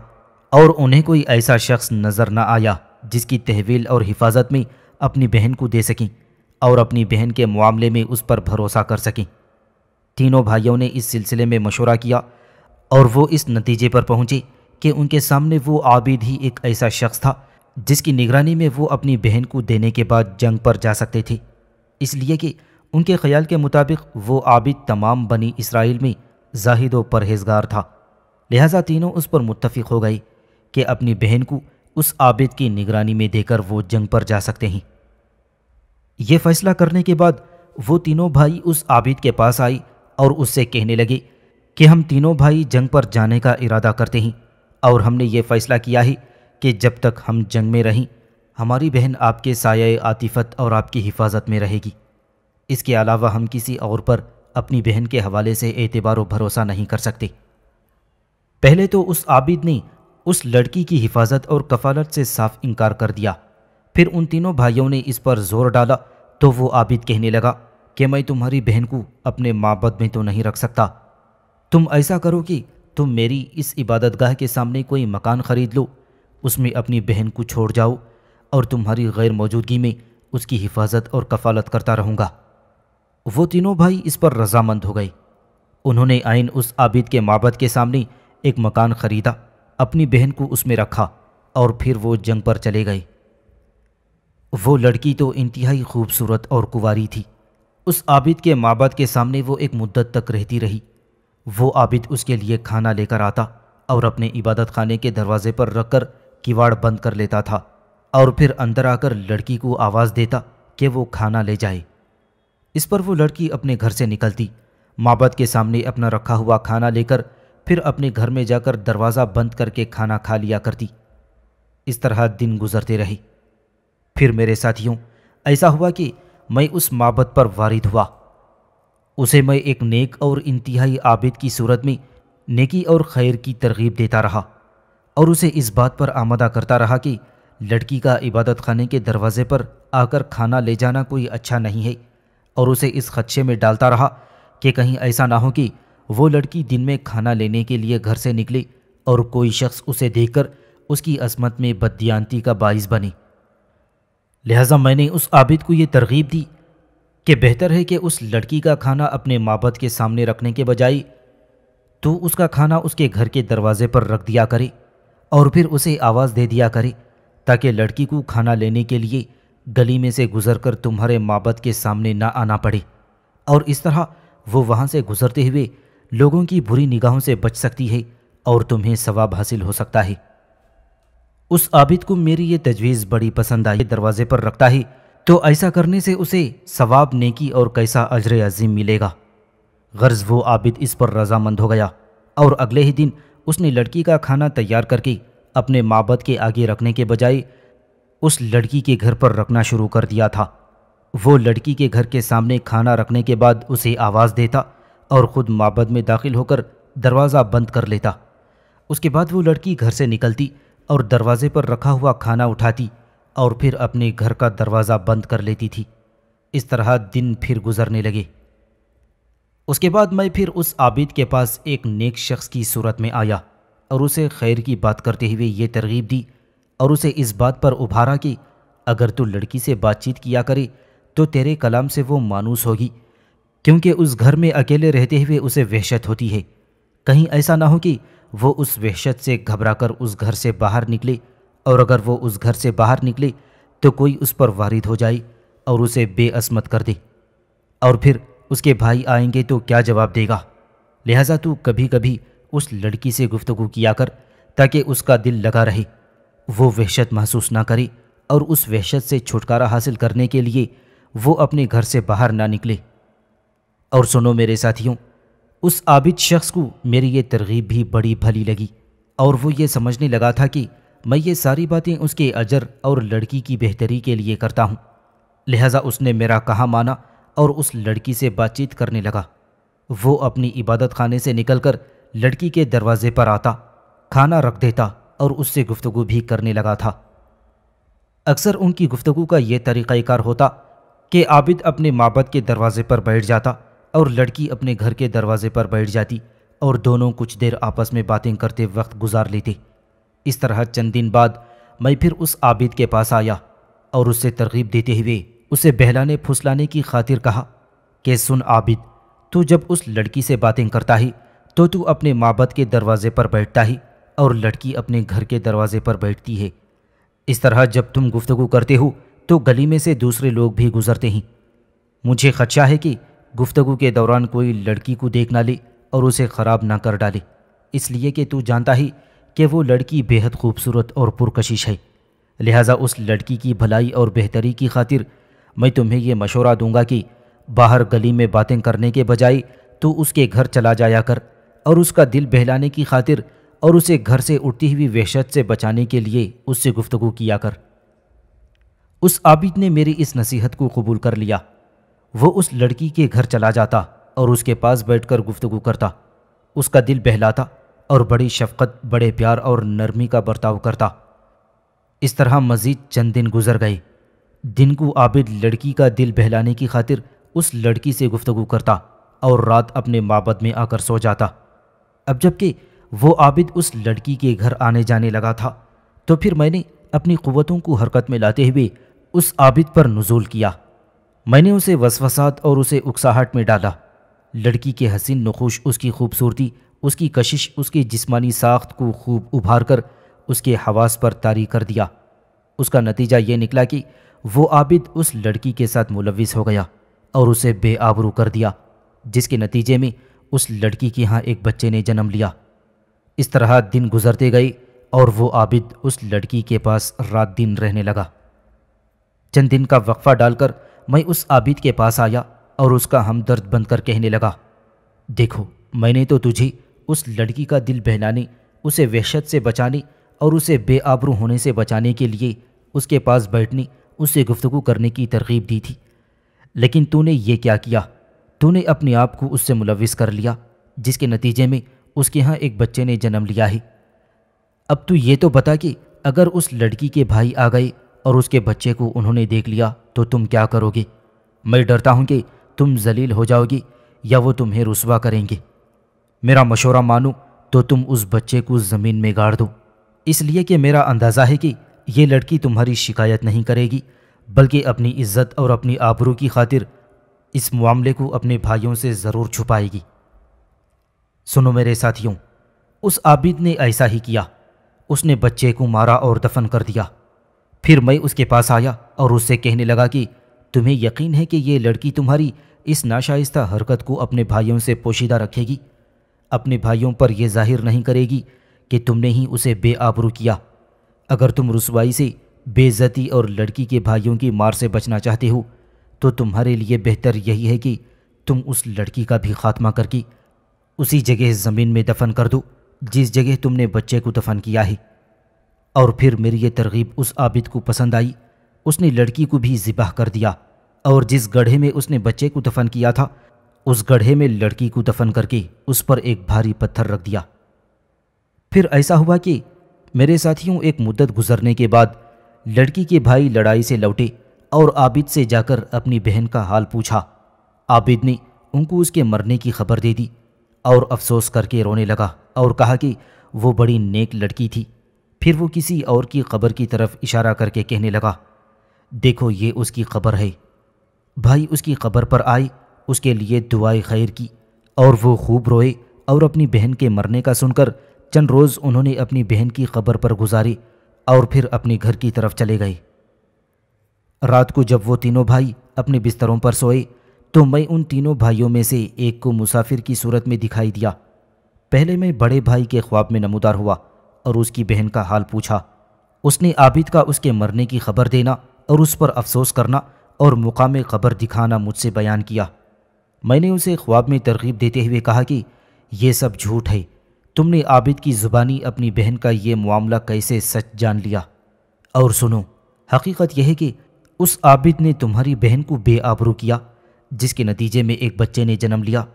और उन्हें कोई ऐसा शख्स नज़र न आया जिसकी तहवील और हिफाजत में अपनी बहन को दे सकें और अपनी बहन के मामले में उस पर भरोसा कर सकें तीनों भाइयों ने इस सिलसिले में मशवरा किया और वो इस नतीजे पर पहुँचे कि उनके सामने वो आबिद ही एक ऐसा शख्स था जिसकी निगरानी में वो अपनी बहन को देने के बाद जंग पर जा सकते थे इसलिए कि उनके ख्याल के मुताबिक वो आबिद तमाम बनी इसराइल में जाहिद व परहेजगार था लिहाजा तीनों उस पर मुतफिक हो गई कि अपनी बहन को उस आबिद की निगरानी में देकर वो जंग पर जा सकते हैं यह फैसला करने के बाद वो तीनों भाई उस आबिद के पास आई और उससे कहने लगे कि हम तीनों भाई जंग पर जाने का इरादा करते हैं और हमने ये फ़ैसला किया है कि जब तक हम जंग में रहें हमारी बहन आपके साय आतिफत और आपकी हिफाजत में रहेगी इसके अलावा हम किसी और पर अपनी बहन के हवाले से एतबार व भरोसा नहीं कर सकते पहले तो उस आबिद ने उस लड़की की हिफाजत और कफालत से साफ इनकार कर दिया फिर उन तीनों भाइयों ने इस पर जोर डाला तो वो आबिद कहने लगा कि मैं तुम्हारी बहन को अपने माबद में तो नहीं रख सकता तुम ऐसा करो कि तुम मेरी इस इबादतगाह के सामने कोई मकान खरीद लो उसमें अपनी बहन को छोड़ जाओ और तुम्हारी गैर मौजूदगी में उसकी हिफाजत और कफालत करता रहूँगा वो तीनों भाई इस पर रजामंद हो गए उन्होंने आइन उस आबिद के माबद के सामने एक मकान ख़रीदा अपनी बहन को उसमें रखा और फिर वो जंग पर चले गए वो लड़की तो इंतहाई खूबसूरत और कुवारी थी उस आबिद के माबद के सामने वो एक मुद्दत तक रहती रही वो आबिद उसके लिए खाना लेकर आता और अपने इबादत खाने के दरवाजे पर रख कर किवाड़ बंद कर लेता था और फिर अंदर आकर लड़की को आवाज़ देता कि वो खाना ले जाए इस पर वो लड़की अपने घर से निकलती माँ के सामने अपना रखा हुआ खाना लेकर फिर अपने घर में जाकर दरवाज़ा बंद करके खाना खा लिया करती इस तरह दिन गुजरते रहे फिर मेरे साथियों ऐसा हुआ कि मैं उस माबत पर वारिद हुआ उसे मैं एक नेक और इंतहाई आबिद की सूरत में नेकी और खैर की तरगीब देता रहा और उसे इस बात पर आमदा करता रहा कि लड़की का इबादत खाने के दरवाजे पर आकर खाना ले जाना कोई अच्छा नहीं है और उसे इस खदशे में डालता रहा कि कहीं ऐसा ना हो कि वो लड़की दिन में खाना लेने के लिए घर से निकली और कोई शख्स उसे देखकर उसकी असमत में बदियांती का बाइस बने लिहाजा मैंने उस आबिद को ये तरगीब दी कि बेहतर है कि उस लड़की का खाना अपने माबद के सामने रखने के बजाय तो उसका खाना उसके घर के दरवाजे पर रख दिया करे और फिर उसे आवाज़ दे दिया करे ताकि लड़की को खाना लेने के लिए गली में से गुजरकर तुम्हारे माबद के सामने ना आना पड़े और इस तरह वो वहाँ से गुजरते हुए लोगों की बुरी निगाहों से बच सकती है और तुम्हें सवाब हासिल हो सकता है उस आबिद को मेरी ये तजवीज़ बड़ी पसंद आई दरवाजे पर रखता है तो ऐसा करने से उसे सवाब नेकी और कैसा अजर अजीम मिलेगा गर्ज वो आबिद इस पर रजामंद हो गया और अगले ही दिन उसने लड़की का खाना तैयार करके अपने माँ के आगे रखने के बजाय उस लड़की के घर पर रखना शुरू कर दिया था वो लड़की के घर के सामने खाना रखने के बाद उसे आवाज़ देता और ख़ुद माबद में दाखिल होकर दरवाज़ा बंद कर लेता उसके बाद वो लड़की घर से निकलती और दरवाजे पर रखा हुआ खाना उठाती और फिर अपने घर का दरवाज़ा बंद कर लेती थी इस तरह दिन फिर गुजरने लगे उसके बाद मैं फिर उस आबिद के पास एक नेक शख्स की सूरत में आया और उसे खैर की बात करते हुए ये तरगीब दी और उसे इस बात पर उभारा कि अगर तू लड़की से बातचीत किया करे तो तेरे कलाम से वो मानूस होगी क्योंकि उस घर में अकेले रहते हुए उसे वहशत होती है कहीं ऐसा ना हो कि वो उस वहशत से घबराकर उस घर से बाहर निकले और अगर वो उस घर से बाहर निकले तो कोई उस पर वारिद हो जाए और उसे बेअसमत कर दे और फिर उसके भाई आएंगे तो क्या जवाब देगा लिहाजा तू कभी कभी उस लड़की से गुफ्तगु किया कर ताकि उसका दिल लगा रहे वो वहशत महसूस ना करे और उस वहशत से छुटकारा हासिल करने के लिए वो अपने घर से बाहर ना निकले और सुनो मेरे साथियों उस आबिद शख्स को मेरी ये तरगीब भी बड़ी भली लगी और वो ये समझने लगा था कि मैं ये सारी बातें उसके अजर और लड़की की बेहतरी के लिए करता हूँ लिहाजा उसने मेरा कहा माना और उस लड़की से बातचीत करने लगा वो अपनी इबादत खाने से निकलकर लड़की के दरवाजे पर आता खाना रख देता और उससे गुफ्तगु भी करने लगा था अक्सर उनकी गुफ्तगु का यह तरीक़ाकार होता कि आबिद अपने माबद के दरवाजे पर बैठ जाता और लड़की अपने घर के दरवाजे पर बैठ जाती और दोनों कुछ देर आपस में बातें करते वक्त गुजार लेते इस तरह चंद दिन बाद मैं फिर उस आबिद के पास आया और उससे तरगीब देते हुए उसे बहलाने फुसलाने की खातिर कहा कि सुन आबिद तू जब उस लड़की से बातें करता ही तो तू अपने माबत के दरवाजे पर बैठता ही और लड़की अपने घर के दरवाजे पर बैठती है इस तरह जब तुम गुफ्तगु करते हो तो गली में से दूसरे लोग भी गुजरते हैं मुझे खदशा है कि गुफ्तगु के दौरान कोई लड़की को देख ना ले और उसे ख़राब ना कर डाले इसलिए कि तू जानता ही कि वो लड़की बेहद खूबसूरत और पुरकशिश है लिहाजा उस लड़की की भलाई और बेहतरी की खातिर मैं तुम्हें यह मशवरा दूंगा कि बाहर गली में बातें करने के बजाय तू उसके घर चला जाया कर और उसका दिल बहलाने की खातिर और उसे घर से उठती हुई वहशत से बचाने के लिए उससे गुफ्तगु किया कर उस आबिद ने मेरी इस नसीहत को कबूल कर लिया वो उस लड़की के घर चला जाता और उसके पास बैठकर गुफ्तगु करता उसका दिल बहलाता और बड़ी शफकत बड़े प्यार और नरमी का बर्ताव करता इस तरह मज़ीद चंद दिन गुजर गए दिन को आबिद लड़की का दिल बहलाने की खातिर उस लड़की से गुफ्तगु करता और रात अपने माबद में आकर सो जाता अब जबकि वो आबिद उस लड़की के घर आने जाने लगा था तो फिर मैंने अपनी क़वतों को हरकत में लाते हुए उस आबिद पर नजूल किया मैंने उसे वसवसात और उसे उकसाहट में डाला लड़की के हसीन नखोश उसकी खूबसूरती उसकी कशिश उसकी जिस्मानी साख्त को खूब उभार कर उसके हवास पर तारी कर दिया उसका नतीजा ये निकला कि वो आबिद उस लड़की के साथ मुलविस हो गया और उसे बेआबरू कर दिया जिसके नतीजे में उस लड़की के यहाँ एक बच्चे ने जन्म लिया इस तरह दिन गुजरते गए और वो आबिद उस लड़की के पास रात दिन रहने लगा चंद दिन का वक्फा डालकर मैं उस आबिद के पास आया और उसका हमदर्द बनकर कहने लगा देखो मैंने तो तुझे उस लड़की का दिल बहलाने उसे वहशत से बचाने और उसे बेआबरू होने से बचाने के लिए उसके पास बैठने उससे गुफ्तु करने की तरगीब दी थी लेकिन तूने ये क्या किया तूने अपने आप को उससे मुलविस कर लिया जिसके नतीजे में उसके यहाँ एक बच्चे ने जन्म लिया है अब तू ये तो बता कि अगर उस लड़की के भाई आ गए और उसके बच्चे को उन्होंने देख लिया तो तुम क्या करोगे मैं डरता हूँ कि तुम जलील हो जाओगी या वो तुम्हें रसवा करेंगे मेरा मशोरा मानो तो तुम उस बच्चे को ज़मीन में गाड़ दो इसलिए कि मेरा अंदाज़ा है कि ये लड़की तुम्हारी शिकायत नहीं करेगी बल्कि अपनी इज्जत और अपनी आबरू की खातिर इस मामले को अपने भाइयों से ज़रूर छुपाएगी सुनो मेरे साथियों उस आबिद ने ऐसा ही किया उसने बच्चे को मारा और दफन कर दिया फिर मैं उसके पास आया और उससे कहने लगा कि तुम्हें यकीन है कि ये लड़की तुम्हारी इस नाशाइस्ता हरकत को अपने भाइयों से पोशीदा रखेगी अपने भाइयों पर यह जाहिर नहीं करेगी कि तुमने ही उसे बेआबरू किया अगर तुम रसवाई से बेज़ती और लड़की के भाइयों की मार से बचना चाहते हो तो तुम्हारे लिए बेहतर यही है कि तुम उस लड़की का भी खात्मा करके उसी जगह ज़मीन में दफन कर दो जिस जगह तुमने बच्चे को दफन किया है और फिर मेरी ये तरगीब उस आबिद को पसंद आई उसने लड़की को भी ज़िबाह कर दिया और जिस गढ़े में उसने बच्चे को दफन किया था उस गढ़े में लड़की को दफन करके उस पर एक भारी पत्थर रख दिया फिर ऐसा हुआ कि मेरे साथियों एक मुद्दत गुजरने के बाद लड़की के भाई लड़ाई से लौटे और आबिद से जाकर अपनी बहन का हाल पूछा आबिद ने उनको उसके मरने की खबर दे दी और अफसोस करके रोने लगा और कहा कि वो बड़ी नेक लड़की थी फिर वो किसी और की खबर की तरफ इशारा करके कहने लगा देखो ये उसकी खबर है भाई उसकी खबर पर आए उसके लिए दुआ खैर की और वो खूब रोए और अपनी बहन के मरने का सुनकर चंद रोज़ उन्होंने अपनी बहन की खबर पर गुजारी और फिर अपने घर की तरफ चले गए रात को जब वो तीनों भाई अपने बिस्तरों पर सोए तो मैं उन तीनों भाइयों में से एक को मुसाफिर की सूरत में दिखाई दिया पहले मैं बड़े भाई के ख्वाब में नमूदार हुआ और उसकी बहन का हाल पूछा उसने आबिद का उसके मरने की खबर देना और उस पर अफसोस करना और मुकाम खबर दिखाना मुझसे बयान किया मैंने उसे ख्वाब में तरगीब देते हुए कहा कि यह सब झूठ है तुमने आबिद की ज़ुबानी अपनी बहन का ये मामला कैसे सच जान लिया और सुनो हकीकत यह है कि उस आबिद ने तुम्हारी बहन को बेआबरू किया जिसके नतीजे में एक बच्चे ने जन्म लिया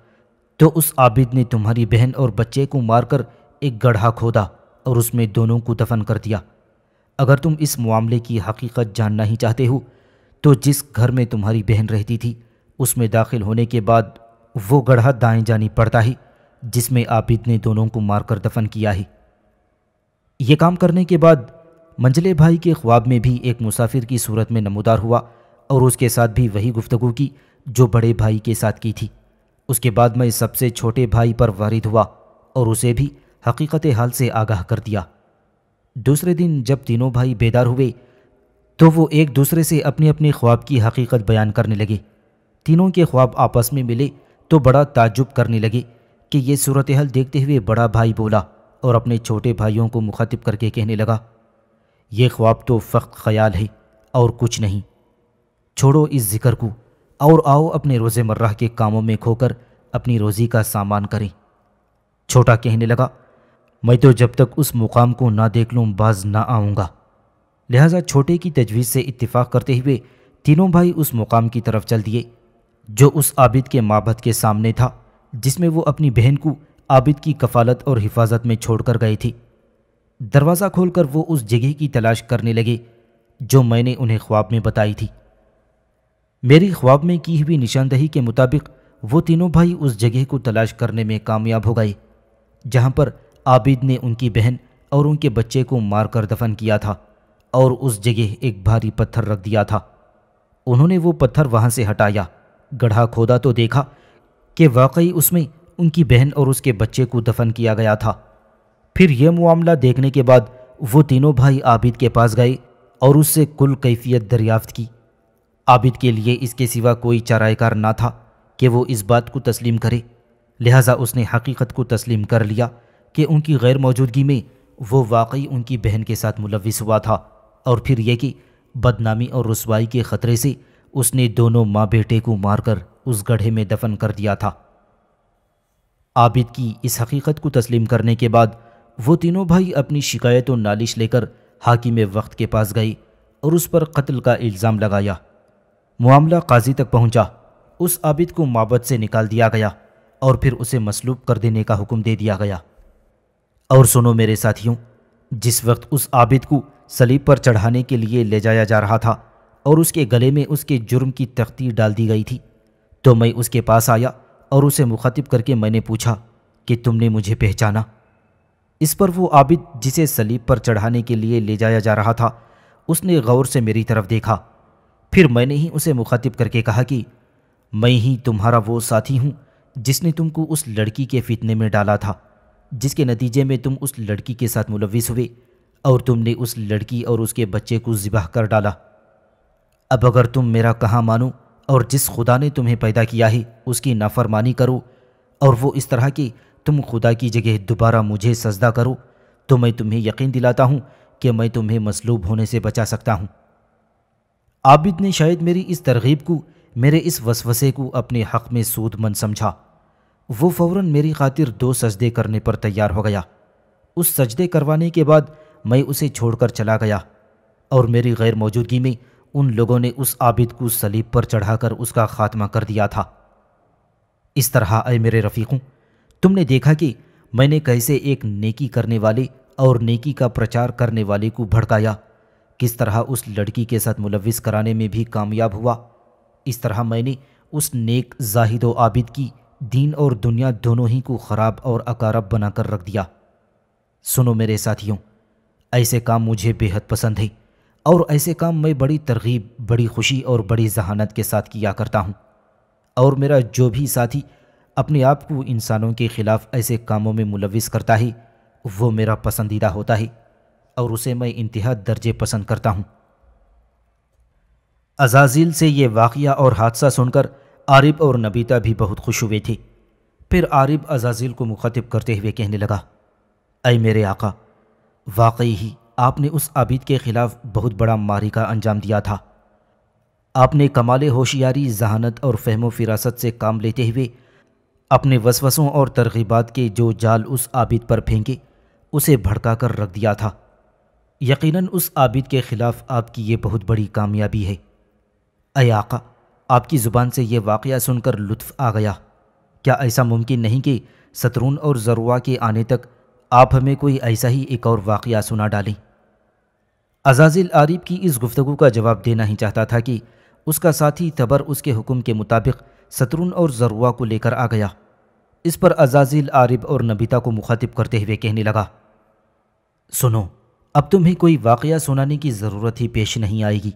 तो उस आबिद ने तुम्हारी बहन और बच्चे को मारकर एक गढ़ा खोदा और उसमें दोनों को दफन कर दिया अगर तुम इस मामले की हकीकत जानना ही चाहते हो तो जिस घर में तुम्हारी बहन रहती थी उसमें दाखिल होने के बाद वो गढ़ा दाएं जानी पड़ता ही जिसमें आबिद ने दोनों को मारकर दफन किया है ये काम करने के बाद मंजले भाई के ख्वाब में भी एक मुसाफिर की सूरत में नमोदार हुआ और उसके साथ भी वही गुफ्तगु की जो बड़े भाई के साथ की थी उसके बाद मैं सबसे छोटे भाई पर वारिद हुआ और उसे भी हकीकत हाल से आगाह कर दिया दूसरे दिन जब तीनों भाई बेदार हुए तो वो एक दूसरे से अपने अपने ख्वाब की हकीकत बयान करने लगे तीनों के ख्वाब आपस में मिले तो बड़ा ताजुब करने लगे कि ये सूरत हल देखते हुए बड़ा भाई बोला और अपने छोटे भाइयों को मुखातिब करके कहने लगा ये ख्वाब तो फ़क्त ख्याल है और कुछ नहीं छोड़ो इस जिक्र को और आओ अपने रोज़मर्रा के कामों में खोकर अपनी रोज़ी का सामान करें छोटा कहने लगा मैं तो जब तक उस मुकाम को ना देख लूँ बाज ना आऊँगा लिहाजा छोटे की तजवीज़ से इतफाक करते हुए तीनों भाई उस मुकाम की तरफ चल दिए जो उस आबिद के माबद के सामने था जिसमें वो अपनी बहन को आबिद की कफालत और हिफाजत में छोड़कर गई थी दरवाज़ा खोलकर वो उस जगह की तलाश करने लगे जो मैंने उन्हें ख्वाब में बताई थी मेरी ख्वाब में की हुई निशानदही के मुताबिक वो तीनों भाई उस जगह को तलाश करने में कामयाब हो गए जहाँ पर आबिद ने उनकी बहन और उनके बच्चे को मारकर दफन किया था और उस जगह एक भारी पत्थर रख दिया था उन्होंने वो पत्थर वहाँ से हटाया गढ़ा खोदा तो देखा कि वाकई उसमें उनकी बहन और उसके बच्चे को दफन किया गया था फिर यह मामला देखने के बाद वो तीनों भाई आबिद के पास गए और उससे कुल कैफियत दरियाफ्त की आबिद के लिए इसके सिवा कोई चारायकार ना था कि वो इस बात को तस्लीम करे लिहाजा उसने हकीकत को तस्लीम कर लिया कि उनकी गैर मौजूदगी में वो वाकई उनकी बहन के साथ मुलविस हुआ था और फिर यह कि बदनामी और रसवाई के ख़तरे से उसने दोनों माँ बेटे को मारकर उस गढ़े में दफन कर दिया था आबिद की इस हकीकत को तस्लीम करने के बाद वो तीनों भाई अपनी शिकायत और नालिश लेकर हाकिम वक्त के पास गई और उस पर कत्ल का इल्ज़ाम लगाया मामला काजी तक पहुंचा उस आबिद को माबद से निकाल दिया गया और फिर उसे मसलूब कर देने का हुक्म दे दिया गया और सुनो मेरे साथियों जिस वक्त उस आबिद को सलीब पर चढ़ाने के लिए ले जाया जा रहा था और उसके गले में उसके जुर्म की तख्ती डाल दी गई थी तो मैं उसके पास आया और उसे मुखातिब करके मैंने पूछा कि तुमने मुझे पहचाना इस पर वो आबिद जिसे सलीब पर चढ़ाने के लिए ले जाया जा रहा था उसने गौर से मेरी तरफ देखा फिर मैंने ही उसे मुखातिब करके कहा कि मैं ही तुम्हारा वो साथी हूँ जिसने तुमको उस लड़की के फितने में डाला था जिसके नतीजे में तुम उस लड़की के साथ मुलविस हुए और तुमने उस लड़की और उसके बच्चे को जिबाह कर डाला अब अगर तुम मेरा कहाँ मानो और जिस खुदा ने तुम्हें पैदा किया है उसकी नाफरमानी करो और वो इस तरह की तुम खुदा की जगह दोबारा मुझे सजदा करो तो मैं तुम्हें यकीन दिलाता हूँ कि मैं तुम्हें मसलूब होने से बचा सकता हूँ आबिद ने शायद मेरी इस तरगीब को मेरे इस वसवसे को अपने हक़ में सूदमंद समझा वो फ़ौर मेरी खातिर दो सजदे करने पर तैयार हो गया उस सजदे करवाने के बाद मैं उसे छोड़कर चला गया और मेरी गैर मौजूदगी में उन लोगों ने उस आबिद को सलीब पर चढ़ाकर उसका खात्मा कर दिया था इस तरह अय मेरे रफ़ीकों तुमने देखा कि मैंने कैसे एक नेकी करने वाले और नेकी का प्रचार करने वाले को भड़काया किस तरह उस लड़की के साथ मुलविस कराने में भी कामयाब हुआ इस तरह मैंने उस नेक जाहिद व आबिद की दीन और दुनिया दोनों ही को ख़राब और अकारब बनाकर रख दिया सुनो मेरे साथियों ऐसे काम मुझे बेहद पसंद है और ऐसे काम मैं बड़ी तरगीब बड़ी खुशी और बड़ी जहानत के साथ किया करता हूँ और मेरा जो भी साथी अपने आप को इंसानों के ख़िलाफ़ ऐसे कामों में मुलविस करता है वो मेरा पसंदीदा होता है और उसे मैं इंतहा दर्जे पसंद करता हूँ अजाजिल से ये वाकया और हादसा सुनकर आरिब और नबीता भी बहुत खुश हुए थे फिर आरिब अजाजिल को मुखातिब करते हुए कहने लगा अय मेरे आका वाकई ही आपने उस आबिद के ख़िलाफ़ बहुत बड़ा मारी का अंजाम दिया था आपने कमाल होशियारी जहानत और फहमो फिरासत से काम लेते हुए अपने वसवसों और तरगीबात के जो जाल उस आबिद पर फेंके उसे भड़का कर रख दिया था यकीनन उस आबिद के ख़िलाफ़ आपकी ये बहुत बड़ी कामयाबी है अयाका आपकी ज़ुबान से यह वाक़ सुनकर लुत्फ़ आ गया क्या ऐसा मुमकिन नहीं कि सतरून और ज़रुआ के आने तक आप हमें कोई ऐसा ही एक और वाकया सुना डालें अजाजिल आरिफ की इस गुफ्तु का जवाब देना ही चाहता था कि उसका साथी तबर उसके हुक्म के मुताबिक सतरुन और जरुआ को लेकर आ गया इस पर अजाजिल आरिब और नबीता को मुखातिब करते हुए कहने लगा सुनो अब तुम्हें कोई वाक़ सुनाने की ज़रूरत ही पेश नहीं आएगी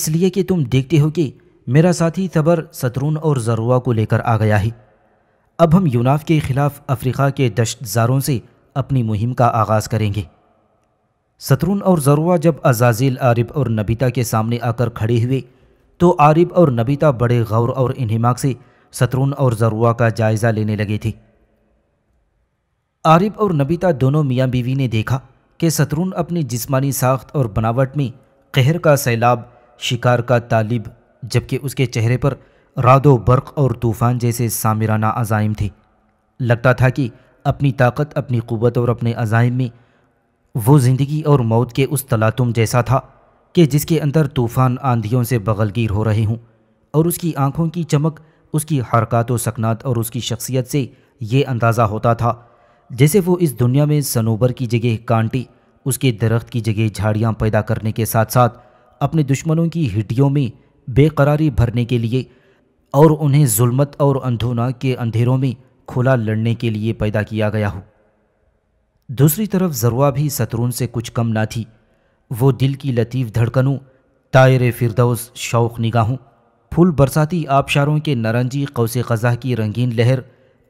इसलिए कि तुम देखते हो कि मेरा साथी तबर सतरून और जरुआ को लेकर आ गया है अब हम यूनाफ के ख़िलाफ़ अफ्रीका के दश्तजारों से अपनी मुहिम का आगाज़ करेंगे सतरून और ज़रुआ जब अजाजील आरिब और नबीता के सामने आकर खड़े हुए तो आरिब और नबीता बड़े गौर और इन्हमाक से सतरून और ज़रुआ का जायज़ा लेने लगे थे आरिब और नबीता दोनों मियाँ बीवी ने देखा कि सतरून अपनी जिस्मानी साख्त और बनावट में कहर का सैलाब शिकार का तालिब जबकि उसके चेहरे पर रादो बर्क और तूफ़ान जैसे सामिराना अजाइम थे लगता था कि अपनी ताकत अपनी क़वत और अपने अज़ाइम में वो ज़िंदगी और मौत के उस तलातुम जैसा था कि जिसके अंदर तूफ़ान आंधियों से बगलगीर हो रहे हूँ और उसकी आँखों की चमक उसकी हरकत व सकनात और उसकी शख्सियत से ये अंदाज़ा होता था जैसे वो इस दुनिया में सनोबर की जगह कांटे उसके दरख्त की जगह झाड़ियाँ पैदा करने के साथ साथ अपने दुश्मनों की हिटियों में बेकरारी भरने के लिए और उन्हें जुल्मत और अंधोना के अंधेरों में खुला लड़ने के लिए पैदा किया गया हो दूसरी तरफ जरुआ भी सतरून से कुछ कम ना थी वो दिल की लतीफ़ धड़कनों तायर फिरदौस शौक़ निगाहों फूल बरसाती आबशारों के नारंगी कौस ख़ज़ा की रंगीन लहर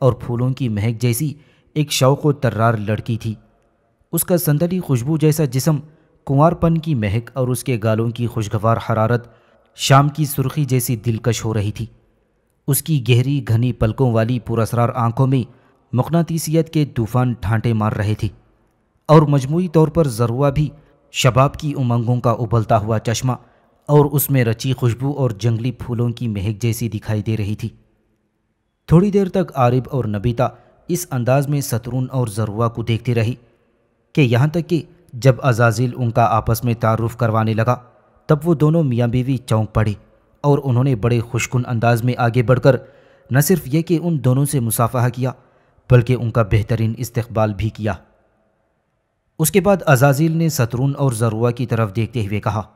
और फूलों की महक जैसी एक शौक़ व तर्रार लड़की थी उसका संदली खुशबू जैसा जिसम कुंवारपन की महक और उसके गालों की खुशगवार हरारत शाम की सुर्खी जैसी दिलकश हो रही थी उसकी गहरी घनी पलकों वाली पुरसरार आंखों में मकनातीसीत के तूफान ठांटे मार रहे थे और मजमू तौर पर जरुआ भी शबाब की उमंगों का उबलता हुआ चश्मा और उसमें रची खुशबू और जंगली फूलों की महक जैसी दिखाई दे रही थी थोड़ी देर तक आरिब और नबीता इस अंदाज में सतरून और जरुआ को देखती रही कि यहाँ तक कि जब अजाजिल उनका आपस में तारुफ करवाने लगा तब वो दोनों मियाँ बीवी चौंक पड़े और उन्होंने बड़े खुशकुन अंदाज में आगे बढ़कर न सिर्फ ये कि उन दोनों से मुसाफा किया बल्कि उनका बेहतरीन इस्तबाल भी किया उसके बाद अजाजील ने सतरून और जरुआ की तरफ देखते हुए कहा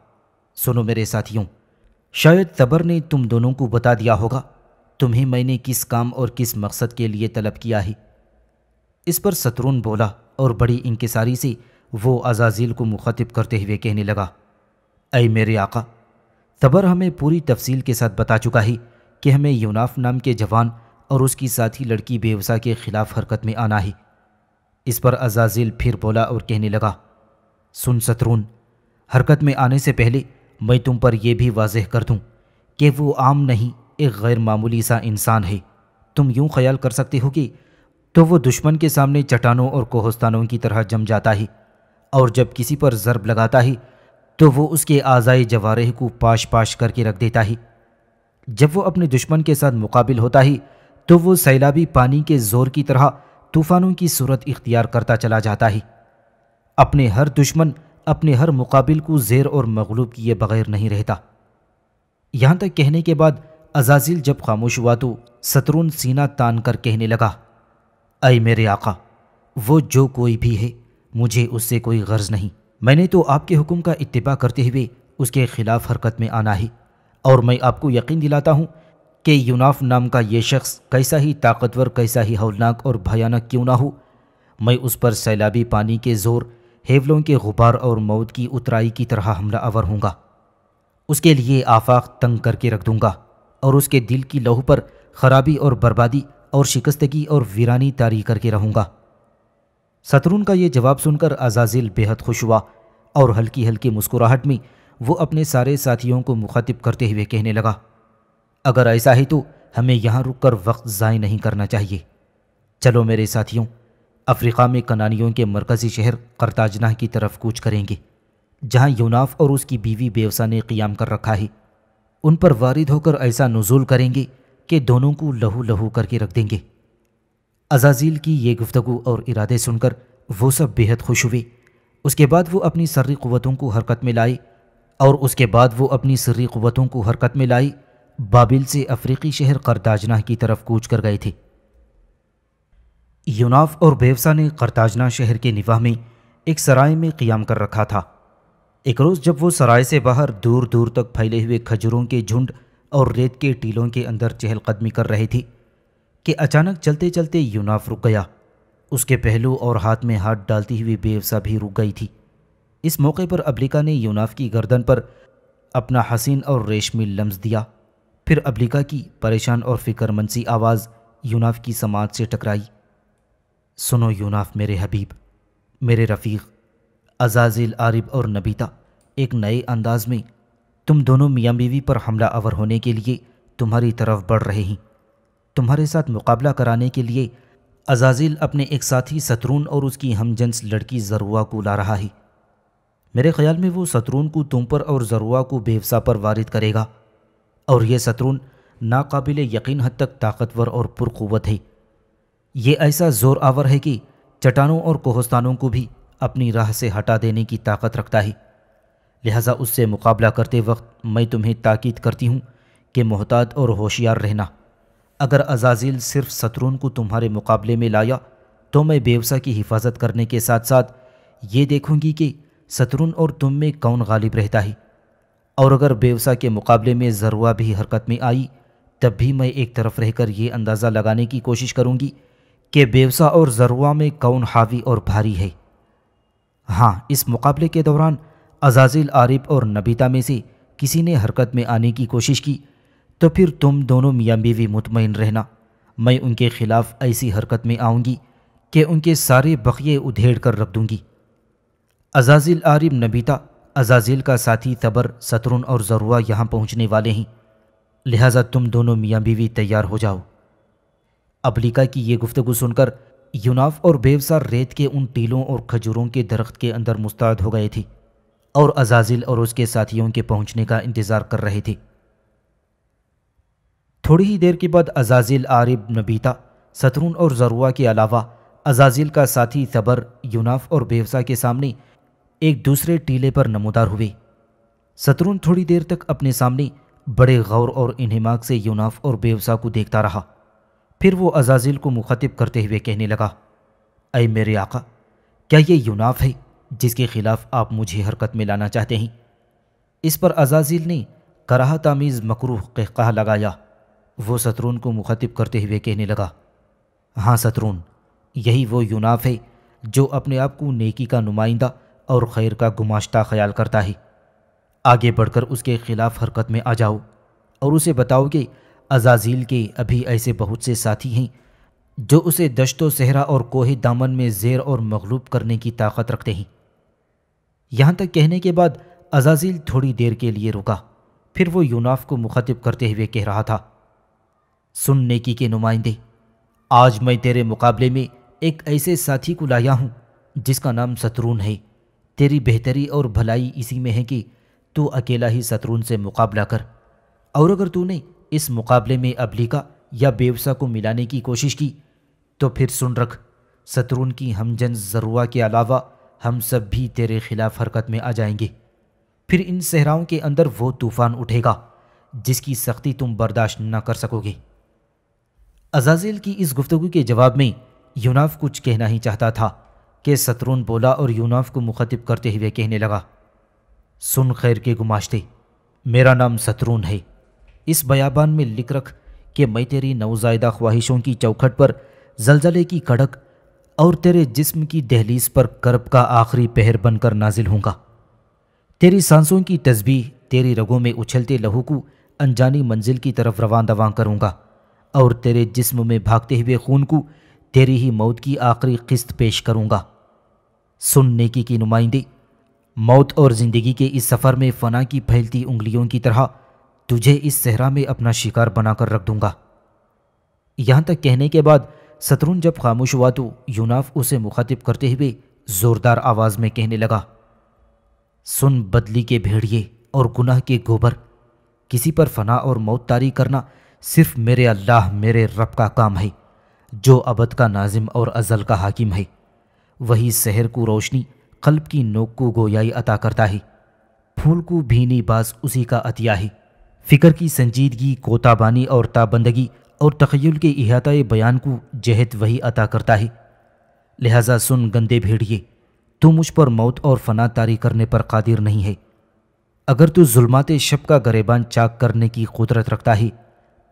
सुनो मेरे साथियों शायद तबर ने तुम दोनों को बता दिया होगा तुम्हें मैंने किस काम और किस मकसद के लिए तलब किया है इस पर सतरून बोला और बड़ी इंकसारी से वो अजाजील को मुखातिब करते हुए कहने लगा अय मेरे आका तबर हमें पूरी तफसील के साथ बता चुका है कि हमें यूनाफ नाम के जवान और उसकी साथी लड़की बेवसा के खिलाफ हरकत में आना है इस पर अजाजिल फिर बोला और कहने लगा सुन सतरून हरकत में आने से पहले मैं तुम पर यह भी वाजह कर दूं कि वो आम नहीं एक गैर मामूली सा इंसान है तुम यूं ख्याल कर सकते हो कि तो वो दुश्मन के सामने चट्टानों और कोहस्तानों की तरह जम जाता है और जब किसी पर ज़रब लगाता है तो वो उसके आज़ाई जवारह को पाश पाश करके रख देता ही जब वो अपने दुश्मन के साथ मुकाबिल होता ही तो वो सैलाबी पानी के ज़ोर की तरह तूफ़ानों की सूरत इख्तियार करता चला जाता ही अपने हर दुश्मन अपने हर मुकाबिल को जेर और मगलूब किए बगैर नहीं रहता यहाँ तक कहने के बाद अजाजिल जब खामोश हुआ तो सतरून सीना तान कर कहने लगा अय मेरे आका वो जो कोई भी है मुझे उससे कोई गर्ज नहीं मैंने तो आपके हुक्म का इतबा करते हुए उसके खिलाफ हरकत में आना ही और मैं आपको यकीन दिलाता हूँ कि यूनाफ नाम का ये शख्स कैसा ही ताकतवर कैसा ही हौलनाक और भयानक क्यों ना हो मैं उस पर सैलाबी पानी के ज़ोर हेवलों के गुबार और मौत की उतराई की तरह हमला अवर हूँगा उसके लिए आफाक तंग करके रख दूँगा और उसके दिल की लहू पर खराबी और बर्बादी और शिकस्तगी और वीरानी तारी करके रहूँगा सतरून का ये जवाब सुनकर अजाजिल बेहद खुश हुआ और हल्की हल्की मुस्कुराहट में वो अपने सारे साथियों को मुखातिब करते हुए कहने लगा अगर ऐसा ही तो हमें यहाँ रुक कर वक्त ज़ाय नहीं करना चाहिए चलो मेरे साथियों अफ्रीका में कनानियों के मरकज़ी शहर करताजना की तरफ कूच करेंगे जहाँ यूनाफ और उसकी बीवी बेवसा ने क़ियाम कर रखा है उन पर वारिद होकर ऐसा नज़ूल करेंगे कि दोनों को लहू लहू करके रख देंगे अजाजील की ये गुफ्तु और इरादे सुनकर वो सब बेहद खुश हुए उसके बाद वो अपनी सर्री क़वतों को हरकत में लाई और उसके बाद वो अपनी सर्री क़वतों को हरकत में लाई बाबिल से अफ्रीकी शहर करताजना की तरफ कूच कर गए थे यूनाफ और बेवसा ने करताजना शहर के निवाह में एक सराय में क़याम कर रखा था एक रोज़ जब वो सराय से बाहर दूर दूर तक फैले हुए खजूरों के झुंड और रेत के टीलों के अंदर चहलकदमी कर रहे थी कि अचानक चलते चलते यूनाफ रुक गया उसके पहलू और हाथ में हाथ डालती हुई बेवसा भी रुक गई थी इस मौके पर अब्लिका ने यूनाफ की गर्दन पर अपना हसीन और रेशमी लम्स दिया फिर अब्लिका की परेशान और फिक्रमंद सी आवाज़ यूनाफ की समाज से टकराई सुनो यूनाफ मेरे हबीब मेरे रफ़ीक अजाजिल आरिब और नबीता एक नए अंदाज में तुम दोनों मियाँ बीवी पर हमला अवर होने के लिए तुम्हारी तरफ बढ़ रहे हैं तुम्हारे साथ मुकाबला कराने के लिए अजाजिल अपने एक साथी सतरून और उसकी हमजंस लड़की जरुआ को ला रहा है मेरे ख्याल में वो सतरून को तुम पर और जरुआ को बेवसा पर वारिद करेगा और यह सतरून नाकबिल यकीन हद तक ताकतवर और पुरकुवत है ये ऐसा ज़ोर आवर है कि चट्टानों और कोहस्तानों को भी अपनी राह से हटा देने की ताकत रखता है लिहाजा उससे मुकाबला करते वक्त मैं तुम्हें ताकीद करती हूँ कि मोहतात और होशियार रहना अगर अजाजील सिर्फ सतरून को तुम्हारे मुकाबले में लाया तो मैं बेवसा की हिफाजत करने के साथ साथ ये देखूंगी कि सतरून और तुम में कौन गालिब रहता है और अगर बेवसा के मुकाबले में जरुआ भी हरकत में आई तब भी मैं एक तरफ रहकर यह अंदाज़ा लगाने की कोशिश करूंगी कि बेवसा और ज़रुआ में कौन हावी और भारी है हाँ इस मुकाबले के दौरान अजाजिल आरिफ और नबीता में से किसी ने हरकत में आने की कोशिश की तो फिर तुम दोनों मियाँ बीवी मुतमिन रहना मैं उनके ख़िलाफ़ ऐसी हरकत में आऊँगी कि उनके सारे बकिए उधेड़ कर रख दूँगी अजाजिल आरिब नबीता अजाजिल का साथी तबर सतरुन और ज़रुआ यहाँ पहुँचने वाले हैं लिहाजा तुम दोनों मियाँ बीवी तैयार हो जाओ अबलिका की ये गुफ्तु सुनकर यूनाफ और बेवसार रेत के उन टीलों और खजूरों के दरख्त के अंदर मुस्ताद हो गए थे और अजाजिल और उसके साथियों के पहुँचने का इंतज़ार कर रहे थे थोड़ी ही देर के बाद अजाजिल आरिब नबीता सतरून और जरुआ के अलावा अजाजिल का साथी सबर यूनाफ और बेवसा के सामने एक दूसरे टीले पर नमोदार हुए सतरून थोड़ी देर तक अपने सामने बड़े गौर और इन्हमाक से यूनाफ और बेवसा को देखता रहा फिर वो अजाजिल को मुखातिब करते हुए कहने लगा अय मेरे आका क्या ये यूनाफ है जिसके खिलाफ आप मुझे हरकत में लाना चाहते हैं इस पर अजाजिल ने कराहत आमीज़ मकरूह कह लगाया वो सतरून को मुखातिब करते हुए कहने लगा हाँ सतरून यही वो यूनाफ है जो अपने आप को नेकी का नुमाइंदा और खैर का गुमाश्ता ख्याल करता है आगे बढ़कर उसके खिलाफ हरकत में आ जाओ और उसे बताओ कि अजाजील के अभी ऐसे बहुत से साथी हैं जो उसे दश्तो सहरा और कोहे दामन में जेर और मगलूब करने की ताकत रखते हैं यहाँ तक कहने के बाद अजाजील थोड़ी देर के लिए रुका फिर वो यूनाफ को मुखातिब करते हुए कह रहा था सुन नेकी के नुमाइंदे आज मैं तेरे मुकाबले में एक ऐसे साथी को लाया हूँ जिसका नाम शत्रुन है तेरी बेहतरी और भलाई इसी में है कि तू अकेला ही शत्रुन से मुकाबला कर और अगर तूने इस मुकाबले में अबलिका या बेवसा को मिलाने की कोशिश की तो फिर सुन रख शत्रुन की हमजन जरुआ के अलावा हम सब भी तेरे खिलाफ हरकत में आ जाएंगे फिर इन सहराओं के अंदर वो तूफान उठेगा जिसकी सख्ती तुम बर्दाश्त न कर सकोगे अजाजिल की इस गुफ्तु के जवाब में यूनाफ कुछ कहना ही चाहता था कि सतरून बोला और यूनाफ को मुखातिब करते हुए कहने लगा सुन खैर के गुमाश्ते मेरा नाम सतरून है इस बयाबान में लिख रख कि मैं तेरी नवजायदा ख्वाहिशों की चौखट पर जलजले की कड़क और तेरे जिस्म की दहलीज पर कर्ब का आखिरी पहर बनकर नाजिल होंगा तेरी सांसों की तस्बी तेरी रगों में उछलते लहू को अनजानी मंजिल की तरफ रवान दवा करूँगा और तेरे जिस्म में भागते हुए खून को तेरी ही मौत की आखिरी किस्त पेश करूंगा सुन नेकी की नुमाइंदे मौत और ज़िंदगी के इस सफ़र में फ़ना की फैलती उंगलियों की तरह तुझे इस सहरा में अपना शिकार बनाकर रख दूंगा यहां तक कहने के बाद सतरुन जब खामोश हुआ तो यूनाफ उसे मुखातिब करते हुए ज़ोरदार आवाज़ में कहने लगा सुन बदली के भेड़िए और गुनाह के गोबर किसी पर फना और मौत तारी करना सिर्फ मेरे अल्लाह मेरे रब का काम है जो अबद का नाजिम और अज़ल का हाकिम है वही शहर को रोशनी कल्ब की नोक को गोयाई अता करता है फूल को भीनी बास उसी का अतिया है फ़िक्र की संजीदगी कोताबानी और ताबंदगी और तखयल के अहात बयान को जहत वही अता करता है लिहाजा सुन गंदे भेड़िए तो मुझ पर मौत और फना तारी करने पर कादिर नहीं है अगर तो जुल्मात शब का गरेबान चाक करने की कुदरत रखता है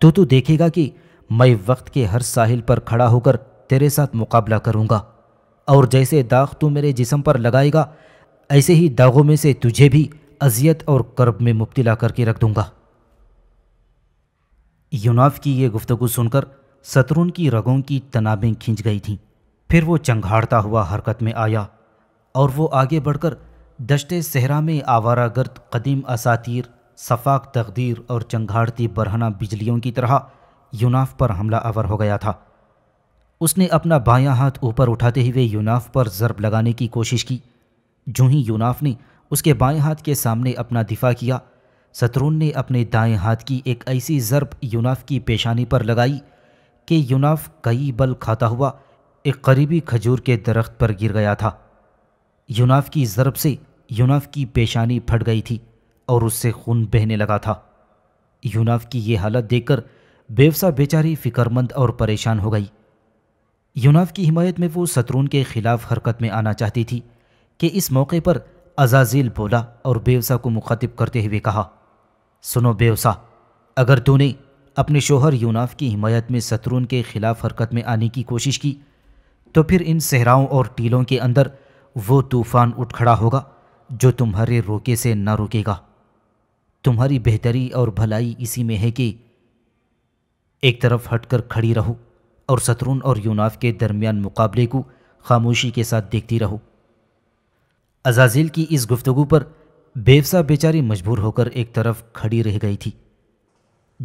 तो तू देखेगा कि मैं वक्त के हर साहिल पर खड़ा होकर तेरे साथ मुकाबला करूँगा और जैसे दाग तू मेरे जिसम पर लगाएगा ऐसे ही दागों में से तुझे भी अजियत और कर्ब में मुब्तला करके रख दूंगा यूनाफ की ये गुफ्तगु सुनकर सतरुन की रगों की तनाबें खींच गई थीं फिर वो चंघाड़ता हुआ हरकत में आया और वो आगे बढ़कर दशते सहरा में आवारा गर्द कदीम असातीर सफाक तकदीर और चंघाड़ती बरहना बिजलियों की तरह यूनाफ पर हमला आवर हो गया था उसने अपना बायां हाथ ऊपर उठाते हुए यूनाफ पर ज़रब लगाने की कोशिश की जो ही यूनाफ ने उसके बाएं हाथ के सामने अपना दिफा किया सतरून ने अपने दाएं हाथ की एक ऐसी ज़रब यूनाफ की पेशानी पर लगाई कि यूनाफ कई बल खाता हुआ एक करीबी खजूर के दरख्त पर गिर गया था यूनाफ की ज़रब से यूनाफ की पेशानी फट गई थी और उससे खून बहने लगा था यूनाफ की यह हालत देखकर बेवसा बेचारी फ़िक्रमंद और परेशान हो गई यूनाफ की हिमायत में वो शत्रुन के खिलाफ हरकत में आना चाहती थी कि इस मौके पर अजाजील बोला और बेवसा को मुखातिब करते हुए कहा सुनो बेवसा अगर तूने अपने शोहर यूनाफ की हिमायत में शत्रुन के खिलाफ हरकत में आने की कोशिश की तो फिर इन सहराओं और टीलों के अंदर वो तूफ़ान उठ खड़ा होगा जो तुम्हारे रोके से न रुकेगा तुम्हारी बेहतरी और भलाई इसी में है कि एक तरफ हटकर खड़ी रहो और शत्रुन और यूनाफ के दरमियान मुकाबले को खामोशी के साथ देखती रहो अजाजिल की इस गुफ्तगु पर बेवसा बेचारी मजबूर होकर एक तरफ खड़ी रह गई थी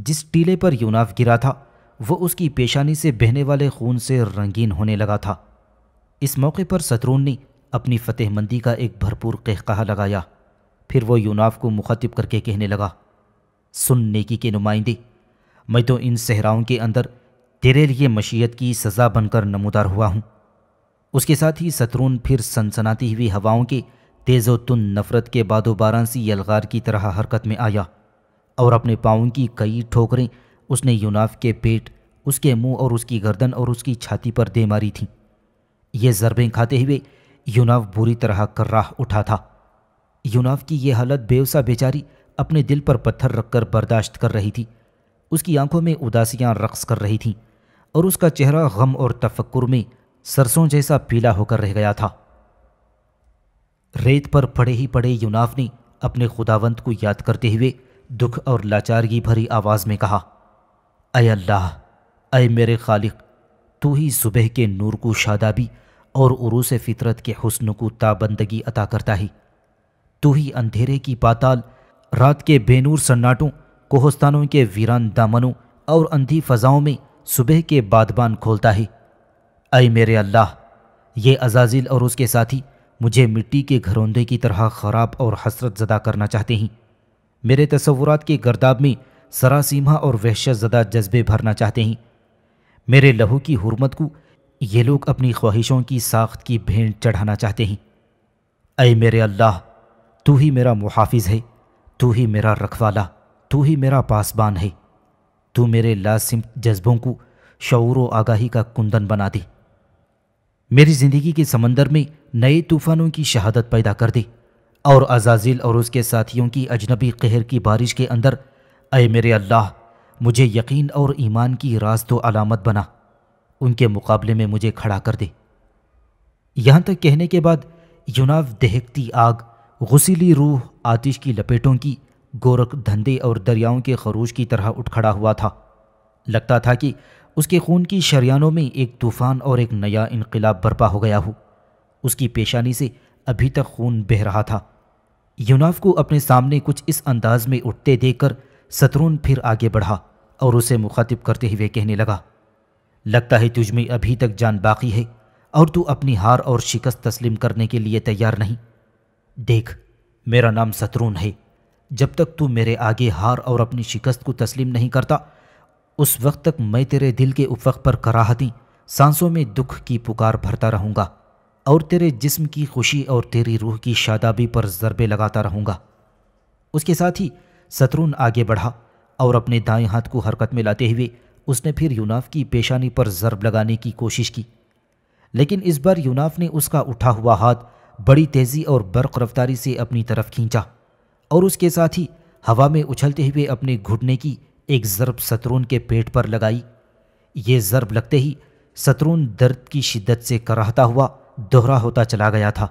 जिस टीले पर यूनाफ गिरा था वो उसकी पेशानी से बहने वाले खून से रंगीन होने लगा था इस मौके पर शत्रुन ने अपनी फतेहमंदी का एक भरपूर कहकहा लगाया फिर वो यूनाफ को मुखातिब करके कहने लगा सुन नेकी के नुमाइंदे मैं तो इन सहराओं के अंदर तेरे लिए मशीयत की सज़ा बनकर नमोदार हुआ हूँ उसके साथ ही सतरून फिर सनसनाती हुई हवाओं के तुन नफ़रत के बारांसी यलगार की तरह हरकत में आया और अपने पाँव की कई ठोकरें उसने यूनाफ के पेट उसके मुंह और उसकी गर्दन और उसकी छाती पर दे मारी थीं ये ज़रबें खाते हुए यूनाफ बुरी तरह कर्राह उठा था यूनाव की ये हालत बेवसा बेचारी अपने दिल पर पत्थर रखकर बर्दाश्त कर रही थी उसकी आंखों में उदासियाँ रक्स कर रही थीं और उसका चेहरा गम और तफक्कुर में सरसों जैसा पीला होकर रह गया था रेत पर पड़े ही पड़े यूनाफ ने अपने खुदावंत को याद करते हुए दुख और लाचारगी भरी आवाज़ में कहा अय अल्लाह अय मेरे खालिक तू ही सुबह के नूर को शादाबी और उरूस फितरत के हुस्न को ताबंदगी अता करता है तू ही अंधेरे की पाताल रात के बेनूर सन्नाटों कोहस्तानों के वीरान दामनों और अंधी फजाओं में सुबह के बादबान खोलता है अय मेरे अल्लाह ये अजाजिल और उसके साथी मुझे मिट्टी के घरौंदे की तरह ख़राब और हसरत ज़दा करना चाहते हैं मेरे तस्वुरात के गर्दाब में सरासीमा और वहशत ज़दा जज्बे भरना चाहते हैं मेरे लहू की हुरमत को ये लोग अपनी ख्वाहिशों की साख्त की भेंट चढ़ाना चाहते हैं अय मेरे अल्लाह तू ही मेरा मुहाफिज है तू ही मेरा रखवाला तू ही मेरा पासबान है तू मेरे लासिम जज्बों को शौर व आगाही का कुंदन बना दे मेरी ज़िंदगी के समंदर में नए तूफ़ानों की शहादत पैदा कर दे और अजाजिल और उसके साथियों की अजनबी कहर की बारिश के अंदर अय मेरे अल्लाह मुझे यकीन और ईमान की रास्त अलामत बना उनके मुकाबले में मुझे खड़ा कर दे यहाँ तक कहने के बाद युनाव दहकती आग गुसीली रूह आतिश की लपेटों की गोरख धंधे और दरियाओं के खरूज की तरह उठ खड़ा हुआ था लगता था कि उसके खून की शरियानों में एक तूफ़ान और एक नया इनकलाब बर्पा हो गया हो उसकी पेशानी से अभी तक खून बह रहा था यूनाफ को अपने सामने कुछ इस अंदाज में उठते देखकर सतरून फिर आगे बढ़ा और उसे मुखातिब करते हुए कहने लगा लगता है तुझमें अभी तक जान बाकी है और तू अपनी हार और शिकस्त तस्लीम करने के लिए तैयार नहीं देख मेरा नाम शत्रुन है जब तक तू मेरे आगे हार और अपनी शिकस्त को तस्लीम नहीं करता उस वक्त तक मैं तेरे दिल के उफक पर कराहती सांसों में दुख की पुकार भरता रहूँगा और तेरे जिस्म की खुशी और तेरी रूह की शादाबी पर ज़रबे लगाता रहूँगा उसके साथ ही शत्रुन आगे बढ़ा और अपने दाएं हाथ को हरकत में लाते हुए उसने फिर यूनाफ की पेशानी पर ज़रब लगाने की कोशिश की लेकिन इस बार यूनाफ ने उसका उठा हुआ हाथ बड़ी तेज़ी और बर्क रफ्तारी से अपनी तरफ खींचा और उसके साथ ही हवा में उछलते हुए अपने घुटने की एक ज़रब सतरून के पेट पर लगाई ये ज़रब लगते ही सतरून दर्द की शिद्दत से कराहता हुआ दोहरा होता चला गया था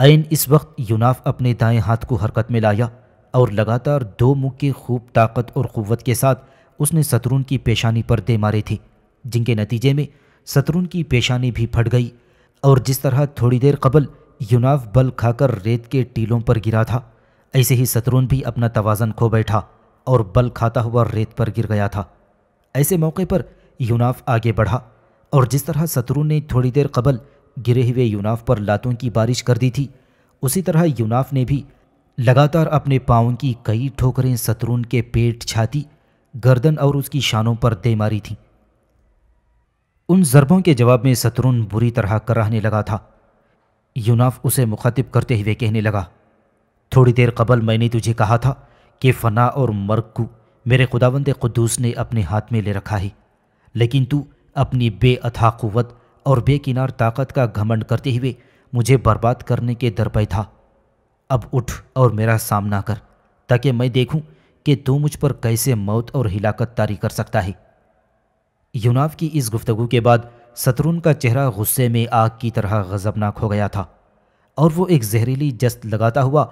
ऐन इस वक्त यूनाफ अपने दाएं हाथ को हरकत में लाया और लगातार दो मुख के खूब ताकत और क़ुत के साथ उसने सतरून की पेशानी पर दे मारे थे जिनके नतीजे में सतरून की पेशानी भी फट गई और जिस तरह थोड़ी देर कबल यूनाव बल खाकर रेत के टीलों पर गिरा था ऐसे ही शत्रुन भी अपना तवाजन खो बैठा और बल खाता हुआ रेत पर गिर गया था ऐसे मौके पर यूनाफ आगे बढ़ा और जिस तरह शत्रु ने थोड़ी देर कबल गिरे हुए यूनाफ पर लातों की बारिश कर दी थी उसी तरह यूनाफ ने भी लगातार अपने पाँव की कई ठोकरें शत्रुन के पेट छाती गर्दन और उसकी शानों पर दे मारी थीं उन ज़रबों के जवाब में शत्रुन बुरी तरह कराहने लगा था यूनाफ उसे मुखातिब करते हुए कहने लगा थोड़ी देर कबल मैंने तुझे कहा था कि फ़ना और मर्ग को मेरे खुदावंद खुदूस ने अपने हाथ में ले रखा है लेकिन तू अपनी बेअथा क़वत और बेकिनार ताकत का घमंड करते हुए मुझे बर्बाद करने के दर पर था अब उठ और मेरा सामना कर ताकि मैं देखूं कि तू मुझ पर कैसे मौत और हिलाकत तारी कर सकता है यूनाव की इस गुफ्तगु के बाद सतरुन का चेहरा गुस्से में आग की तरह गजबनाक हो गया था और वो एक जहरीली जस्त लगाता हुआ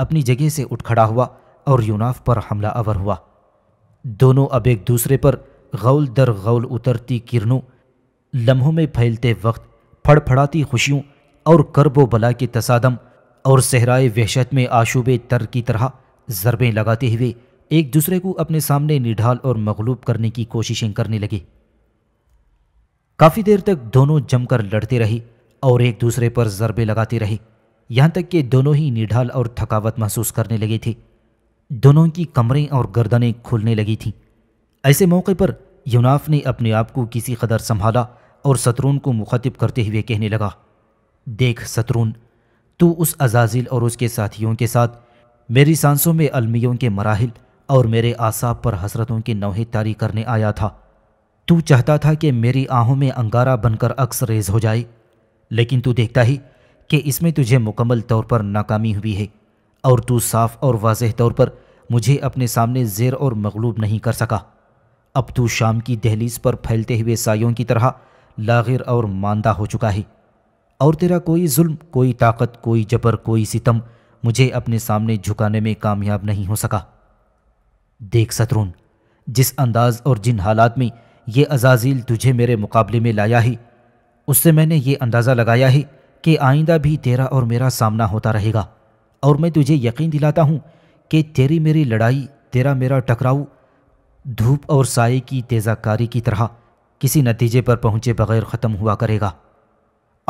अपनी जगह से उठ खड़ा हुआ और यूनाफ पर हमला अवर हुआ दोनों अब एक दूसरे पर गौल दर गौल उतरती किरणों लम्हों में फैलते वक्त फड़फड़ाती खुशियों और करबो बला के तसादम और सहराए वहशत में आशूब तर की तरह ज़रबें लगाते हुए एक दूसरे को अपने सामने निढाल और मगलूब करने की कोशिशें करने लगे काफ़ी देर तक दोनों जमकर लड़ते रहे और एक दूसरे पर ज़रबे लगाते रहे यहाँ तक कि दोनों ही निढाल और थकावट महसूस करने लगे थे दोनों की कमरें और गर्दनें खुलने लगी थीं ऐसे मौके पर यूनाफ ने अपने आप को किसी कदर संभाला और सतरून को मुखातिब करते हुए कहने लगा देख सतरून तू उस अजाजिल और उसके साथियों के साथ मेरी सांसों में अलमियों के मराहल और मेरे आसाब पर हसरतों की तारी करने आया था तू चाहता था कि मेरी आहों में अंगारा बनकर अक्स रेज हो जाए लेकिन तू देखता ही कि इसमें तुझे मुकम्मल तौर पर नाकामी हुई है और तू साफ और वाजह तौर पर मुझे अपने सामने जेर और मगलूब नहीं कर सका अब तू शाम की दहलीज पर फैलते हुए सायों की तरह लागिर और मानदा हो चुका है और तेरा कोई जुल्म कोई ताकत कोई जबर कोई सितम मुझे अपने सामने झुकाने में कामयाब नहीं हो सका देख सतरून जिस अंदाज और जिन हालात में ये अजाजील तुझे मेरे मुकाबले में लाया ही उससे मैंने ये अंदाज़ा लगाया ही कि आइंदा भी तेरा और मेरा सामना होता रहेगा और मैं तुझे यकीन दिलाता हूँ कि तेरी मेरी लड़ाई तेरा मेरा टकराव धूप और साय की तेज़ाकारी की तरह किसी नतीजे पर पहुँचे बगैर ख़त्म हुआ करेगा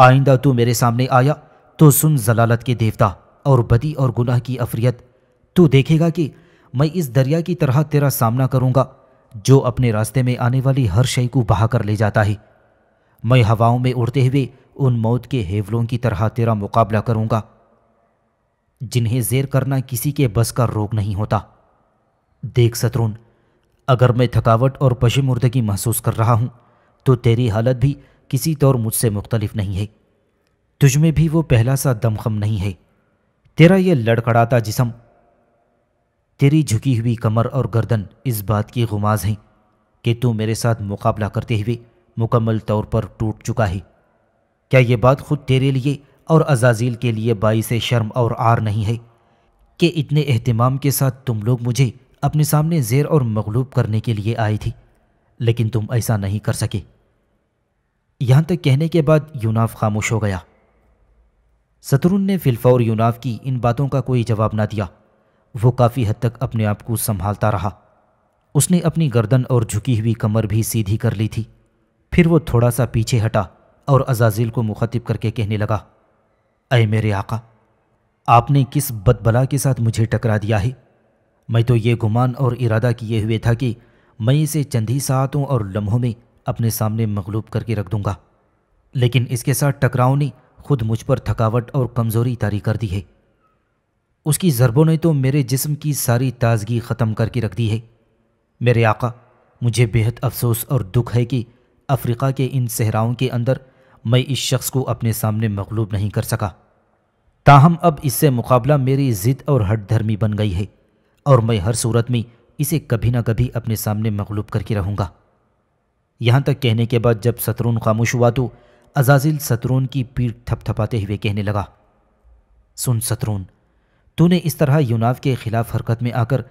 आइंदा तू मेरे सामने आया तो सुन जलालत के देवता और बदी और गुनाह की अफरियत तू देखेगा कि मैं इस दरिया की तरह तेरा सामना करूँगा जो अपने रास्ते में आने वाली हर शय को बहाकर ले जाता है मैं हवाओं में उड़ते हुए उन मौत के हेवलों की तरह तेरा मुकाबला करूंगा जिन्हें जेर करना किसी के बस का रोग नहीं होता देख शत्रुन अगर मैं थकावट और पशुमुर्दगी महसूस कर रहा हूँ तो तेरी हालत भी किसी तौर मुझसे मुख्तलिफ नहीं है तुझमें भी वो पहला सा दमखम नहीं है तेरा यह लड़कड़ाता जिसम तेरी झुकी हुई कमर और गर्दन इस बात की गुमाज हैं कि तू मेरे साथ मुकाबला करते हुए मुकम्मल तौर पर टूट चुका है क्या ये बात खुद तेरे लिए और अजाजील के लिए बाईस शर्म और आर नहीं है कि इतने अहतमाम के साथ तुम लोग मुझे अपने सामने जेर और मगलूब करने के लिए आई थी लेकिन तुम ऐसा नहीं कर सके यहाँ तक कहने के बाद यूनाफ खामोश हो गया सतरुन ने फिलफौर यूनाफ की इन बातों का कोई जवाब ना दिया वो काफ़ी हद तक अपने आप को संभालता रहा उसने अपनी गर्दन और झुकी हुई कमर भी सीधी कर ली थी फिर वो थोड़ा सा पीछे हटा और अजाजील को मुखातिब करके कहने लगा अय मेरे आका आपने किस बदबला के साथ मुझे टकरा दिया है मैं तो ये गुमान और इरादा किए हुए था कि मैं इसे चंद ही साहतों और लम्हों में अपने सामने मकलूब करके रख दूंगा लेकिन इसके साथ टकराव ने खुद मुझ पर थकावट और कमज़ोरी तारी कर दी है उसकी ज़रबों ने तो मेरे जिस्म की सारी ताजगी ख़त्म करके रख दी है मेरे आका मुझे बेहद अफसोस और दुख है कि अफ्रीका के इन सहराओं के अंदर मैं इस शख्स को अपने सामने मकलूब नहीं कर सका ताहम अब इससे मुकाबला मेरी ज़िद और हट धर्मी बन गई है और मैं हर सूरत में इसे कभी ना कभी अपने सामने मकलूब करके रहूँगा यहाँ तक कहने के बाद जब सतरून खामोश हुआ तो अजाजिल सतरून की पीठ थपथपाते हुए कहने लगा सुन सतरून तूने इस तरह यूनाव के खिलाफ हरकत में आकर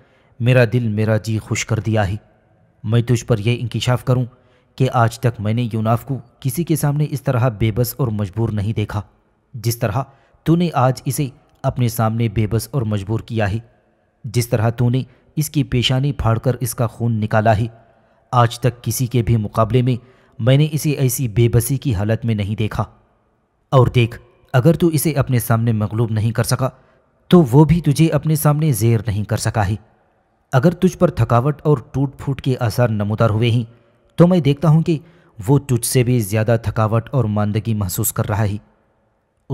मेरा दिल मेरा जी खुश कर दिया ही मैं तुझ पर यह इंकशाफ करूं कि आज तक मैंने यूनाव को किसी के सामने इस तरह बेबस और मजबूर नहीं देखा जिस तरह तूने आज इसे अपने सामने बेबस और मजबूर किया है जिस तरह तूने इसकी पेशानी फाड़कर इसका खून निकाला है आज तक किसी के भी मुकाबले में मैंने इसे ऐसी बेबसी की हालत में नहीं देखा और देख अगर तू इसे अपने सामने मकलूब नहीं कर सका तो वो भी तुझे अपने सामने जेर नहीं कर सका है अगर तुझ पर थकावट और टूट फूट के आसार नमोदार हुए ही तो मैं देखता हूँ कि वो तुझसे भी ज़्यादा थकावट और मंदगी महसूस कर रहा है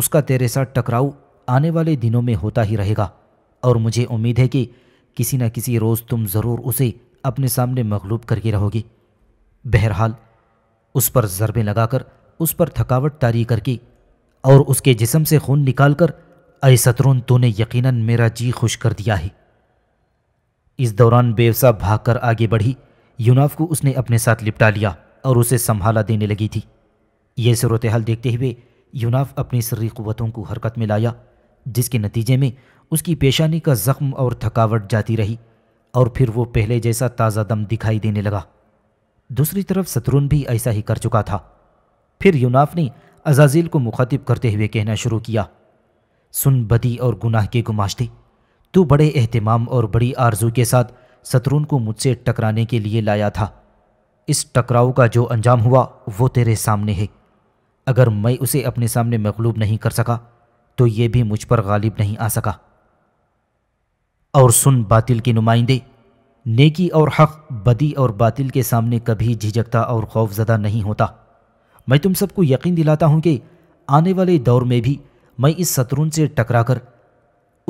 उसका तेरे साथ टकराव आने वाले दिनों में होता ही रहेगा और मुझे उम्मीद है कि किसी न किसी रोज़ तुम ज़रूर उसे अपने सामने मखलूब करके रहोगी बहरहाल उस पर जरबे लगाकर उस पर थकावट तारी करके और उसके जिसम से खून निकाल कर अय सतरून तूने यकीनन मेरा जी खुश कर दिया है इस दौरान बेवसा भागकर आगे बढ़ी यूनाफ को उसने अपने साथ लिपटा लिया और उसे संभाला देने लगी थी यह सूरत हाल देखते हुए यूनाफ अपनी सर्री क़वतों को हरकत में लाया जिसके नतीजे में उसकी पेशानी का ज़ख्म और थकावट जाती रही और फिर वो पहले जैसा ताज़ा दम दिखाई देने लगा दूसरी तरफ सतरून भी ऐसा ही कर चुका था फिर यूनाफ ने अजाजील को मुखातिब करते हुए कहना शुरू किया सुन बदी और गुनाह के गुमाश्ते तू बड़े अहतमाम और बड़ी आरजू के साथ शत्रुन को मुझसे टकराने के लिए लाया था इस टकराव का जो अंजाम हुआ वो तेरे सामने है अगर मैं उसे अपने सामने मकलूब नहीं कर सका तो ये भी मुझ पर गालिब नहीं आ सका और सुन बातिल के नुमाइंदे नेकी और हक बदी और बातिल के सामने कभी झिझकता और खौफजदा नहीं होता मैं तुम सबको यकीन दिलाता हूँ कि आने वाले दौर में भी मैं इस शत्रुन से टकराकर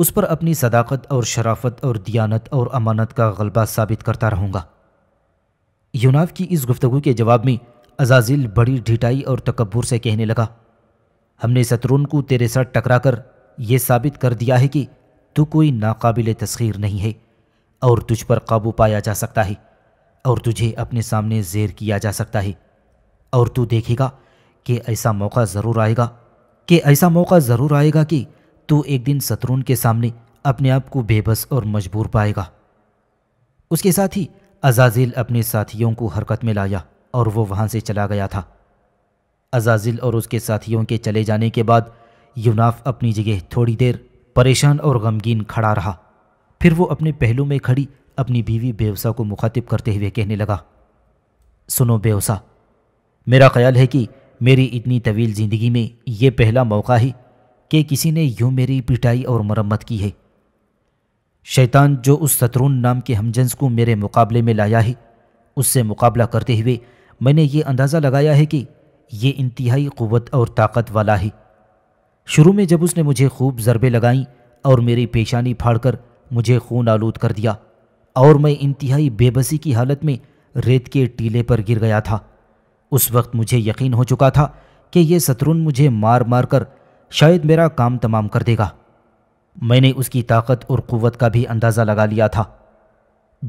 उस पर अपनी सदाकत और शराफत और दियानत और अमानत का गलबा साबित करता रहूँगा यूनाव की इस गुफ्तु के जवाब में अजाजिल बड़ी ढिटाई और तकबूर से कहने लगा हमने शत्रुन को तेरे साथ टकरा कर यह साबित कर दिया है कि तू कोई नाकबिल तस्खीर नहीं है और तुझ पर काबू पाया जा सकता है और तुझे अपने सामने जेर किया जा सकता है और तू देखेगा कि ऐसा मौका ज़रूर आएगा कि ऐसा मौका ज़रूर आएगा कि तू एक दिन शत्रुन के सामने अपने आप को बेबस और मजबूर पाएगा उसके साथ ही अजाजिल अपने साथियों को हरकत में लाया और वो वहां से चला गया था अजाजिल और उसके साथियों के चले जाने के बाद यूनाफ अपनी जगह थोड़ी देर परेशान और गमगीन खड़ा रहा फिर वो अपने पहलू में खड़ी अपनी बीवी बेवसा को मुखातिब करते हुए कहने लगा सुनो बेवसा मेरा ख्याल है कि मेरी इतनी तवील ज़िंदगी में ये पहला मौका है कि किसी ने यूँ मेरी पिटाई और मरम्मत की है शैतान जो उस सतरून नाम के हमजंस को मेरे मुकाबले में लाया है उससे मुकाबला करते हुए मैंने ये अंदाज़ा लगाया है कि ये इंतहाई क़वत और ताकत वाला है शुरू में जब उसने मुझे खूब ज़रबे लगाईं और मेरी पेशानी फाड़कर मुझे खून आलूद कर दिया और मैं इंतहाई बेबसी की हालत में रेत के टीले पर गिर गया था उस वक्त मुझे यकीन हो चुका था कि यह शत्रुन मुझे मार मार कर शायद मेरा काम तमाम कर देगा मैंने उसकी ताकत और कुवत का भी अंदाज़ा लगा लिया था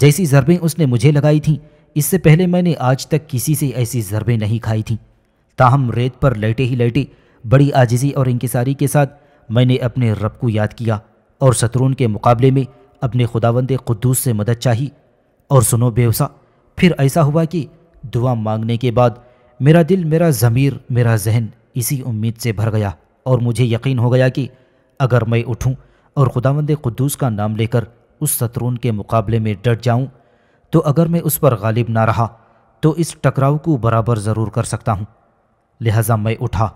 जैसी ज़रबें उसने मुझे लगाई थीं इससे पहले मैंने आज तक किसी से ऐसी ज़रबें नहीं खाई थीं ताहम रेत पर लेटे ही लेटे बड़ी आजिज़ी और इंकसारी के साथ मैंने अपने रब को याद किया और शत्रुन के मुकाबले में अपने खुदावंद खुदूस से मदद चाही और सुनो बेवसा फिर ऐसा हुआ कि दुआ मांगने के बाद मेरा दिल मेरा ज़मीर मेरा जहन इसी उम्मीद से भर गया और मुझे यकीन हो गया कि अगर मैं उठूं और खुदावंद कुद्दूस का नाम लेकर उस शत्रुन के मुकाबले में डट जाऊं तो अगर मैं उस पर गालिब ना रहा तो इस टकराव को बराबर ज़रूर कर सकता हूं लिहाजा मैं उठा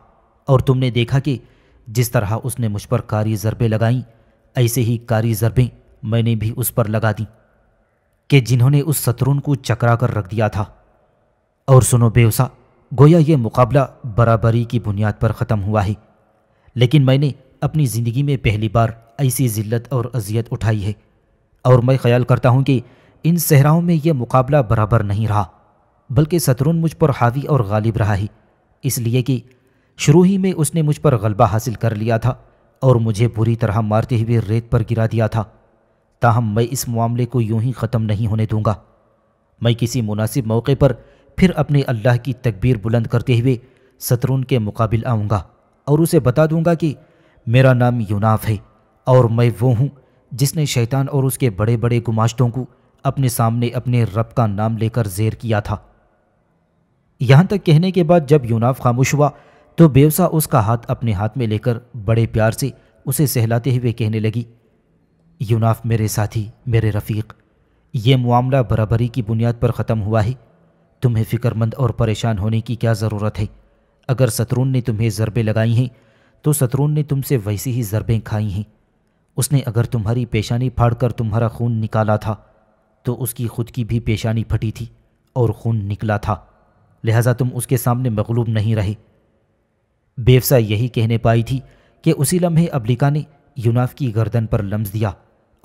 और तुमने देखा कि जिस तरह उसने मुझ पर कारी ज़रबें लगाईं ऐसे ही कारी ज़रबें मैंने भी उस पर लगा दी कि जिन्होंने उस शत्रुन को चकरा कर रख दिया था और सुनो बेवसा गोया ये मुकाबला बराबरी की बुनियाद पर ख़त्म हुआ है लेकिन मैंने अपनी ज़िंदगी में पहली बार ऐसी ज़िल्लत और अजियत उठाई है और मैं ख्याल करता हूँ कि इन सहराओं में यह मुकाबला बराबर नहीं रहा बल्कि शत्रुन मुझ पर हावी और गालिब रहा ही इसलिए कि शुरू ही में उसने मुझ पर गलबा हासिल कर लिया था और मुझे बुरी तरह मारते हुए रेत पर गिरा दिया था ताहम मैं इस मामले को यूं ही ख़त्म नहीं होने दूंगा मैं किसी मुनासिब मौके पर फिर अपने अल्लाह की तकबीर बुलंद करते हुए सतरून के मुकाबिल आऊँगा और उसे बता दूंगा कि मेरा नाम यूनाफ है और मैं वो हूँ जिसने शैतान और उसके बड़े बड़े गुमाश्तों को अपने सामने अपने रब का नाम लेकर जेर किया था यहाँ तक कहने के बाद जब यूनाफ खामोश हुआ तो बेवसा उसका हाथ अपने हाथ में लेकर बड़े प्यार से उसे सहलाते हुए कहने लगी यूनाफ मेरे साथी मेरे रफ़ीक ये मामला बराबरी की बुनियाद पर ख़त्म हुआ है तुम्हें फ़िक्रमंद और परेशान होने की क्या ज़रूरत है अगर शत्रुन ने तुम्हें ज़रबें लगाई हैं तो शत्रुन ने तुमसे वैसी ही ज़रबें खाई हैं उसने अगर तुम्हारी पेशानी फाड़कर तुम्हारा खून निकाला था तो उसकी खुद की भी पेशानी फटी थी और खून निकला था लिहाजा तुम उसके सामने मकलूब नहीं रहे बेवसा यही कहने पाई थी कि उसी लम्हे अबलिका ने यूनाफ की गर्दन पर लम्स दिया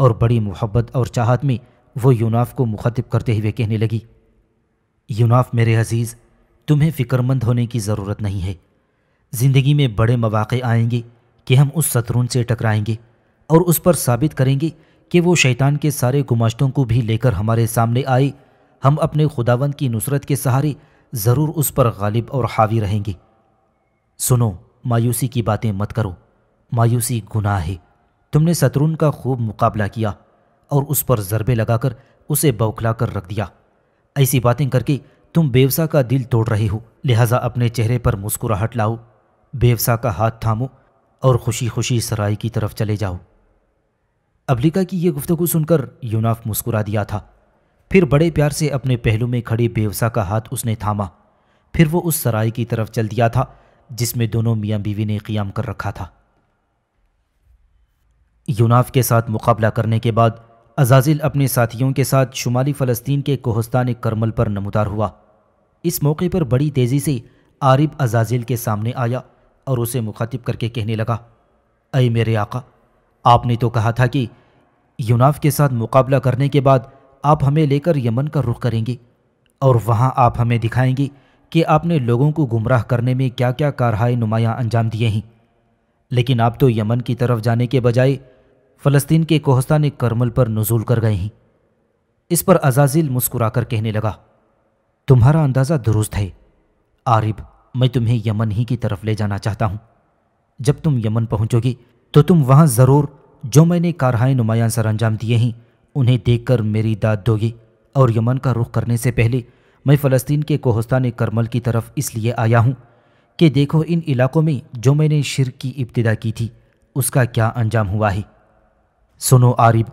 और बड़ी मोहब्बत और चाहत में वो यूनाफ को मुखातिब करते हुए कहने लगी यूनाफ मेरे अजीज़ तुम्हें फ़िक्रमंद होने की ज़रूरत नहीं है ज़िंदगी में बड़े मौाक़े आएंगे कि हम उस शत्रुन से टकराएंगे और उस पर साबित करेंगे कि वो शैतान के सारे गुमाश्तों को भी लेकर हमारे सामने आए हम अपने खुदावंद की नुसरत के सहारे ज़रूर उस पर गालिब और हावी रहेंगे सुनो मायूसी की बातें मत करो मायूसी गुनाह है तुमने शत्रुन का खूब मुकाबला किया और उस पर ज़रबे लगाकर उसे बौखला कर रख दिया ऐसी बातें करके तुम बेवसा का दिल तोड़ रहे हो लिहाजा अपने चेहरे पर मुस्कुराहट लाओ बेवसा का हाथ थामो और खुशी खुशी सराय की तरफ चले जाओ अबलिका की यह गुफ्तगु सुनकर यूनाफ मुस्कुरा दिया था फिर बड़े प्यार से अपने पहलू में खड़ी बेवसा का हाथ उसने थामा फिर वो उस सराय की तरफ चल दिया था जिसमें दोनों मियां बीवी ने क्याम कर रखा था यूनाफ के साथ मुकाबला करने के बाद अजाजिल अपने साथियों के साथ शुमाली फ़लस्तीन के कोहस्तान करमल पर नमदार हुआ इस मौके पर बड़ी तेज़ी से आरिब अजाजिल के सामने आया और उसे मुखातिब करके कहने लगा अय मेरे आका आपने तो कहा था कि यूनाफ के साथ मुकाबला करने के बाद आप हमें लेकर यमन का रुख करेंगे और वहाँ आप हमें दिखाएंगे कि आपने लोगों को गुमराह करने में क्या क्या कारहाए नुमायाँ अंजाम दिए हैं लेकिन आप तो यमन की तरफ जाने के बजाय फ़लस्तीन के कोहस्तान करमल पर नजूल कर गए हैं इस पर अजाजिल मुस्कुराकर कहने लगा तुम्हारा अंदाज़ा दुरुस्त है आरिब मैं तुम्हें यमन ही की तरफ ले जाना चाहता हूँ जब तुम यमन पहुंचोगे तो तुम वहाँ ज़रूर जो मैंने कारहाए नुमाया सर अंजाम दिए हैं उन्हें देखकर मेरी दाद दोगे और यमन का रुख करने से पहले मैं फ़लस्तीन के कोहस्तान करमल की तरफ इसलिए आया हूँ कि देखो इन इलाकों में जो मैंने शिर की इब्तदा की थी उसका क्या अंजाम हुआ है सुनो आरिब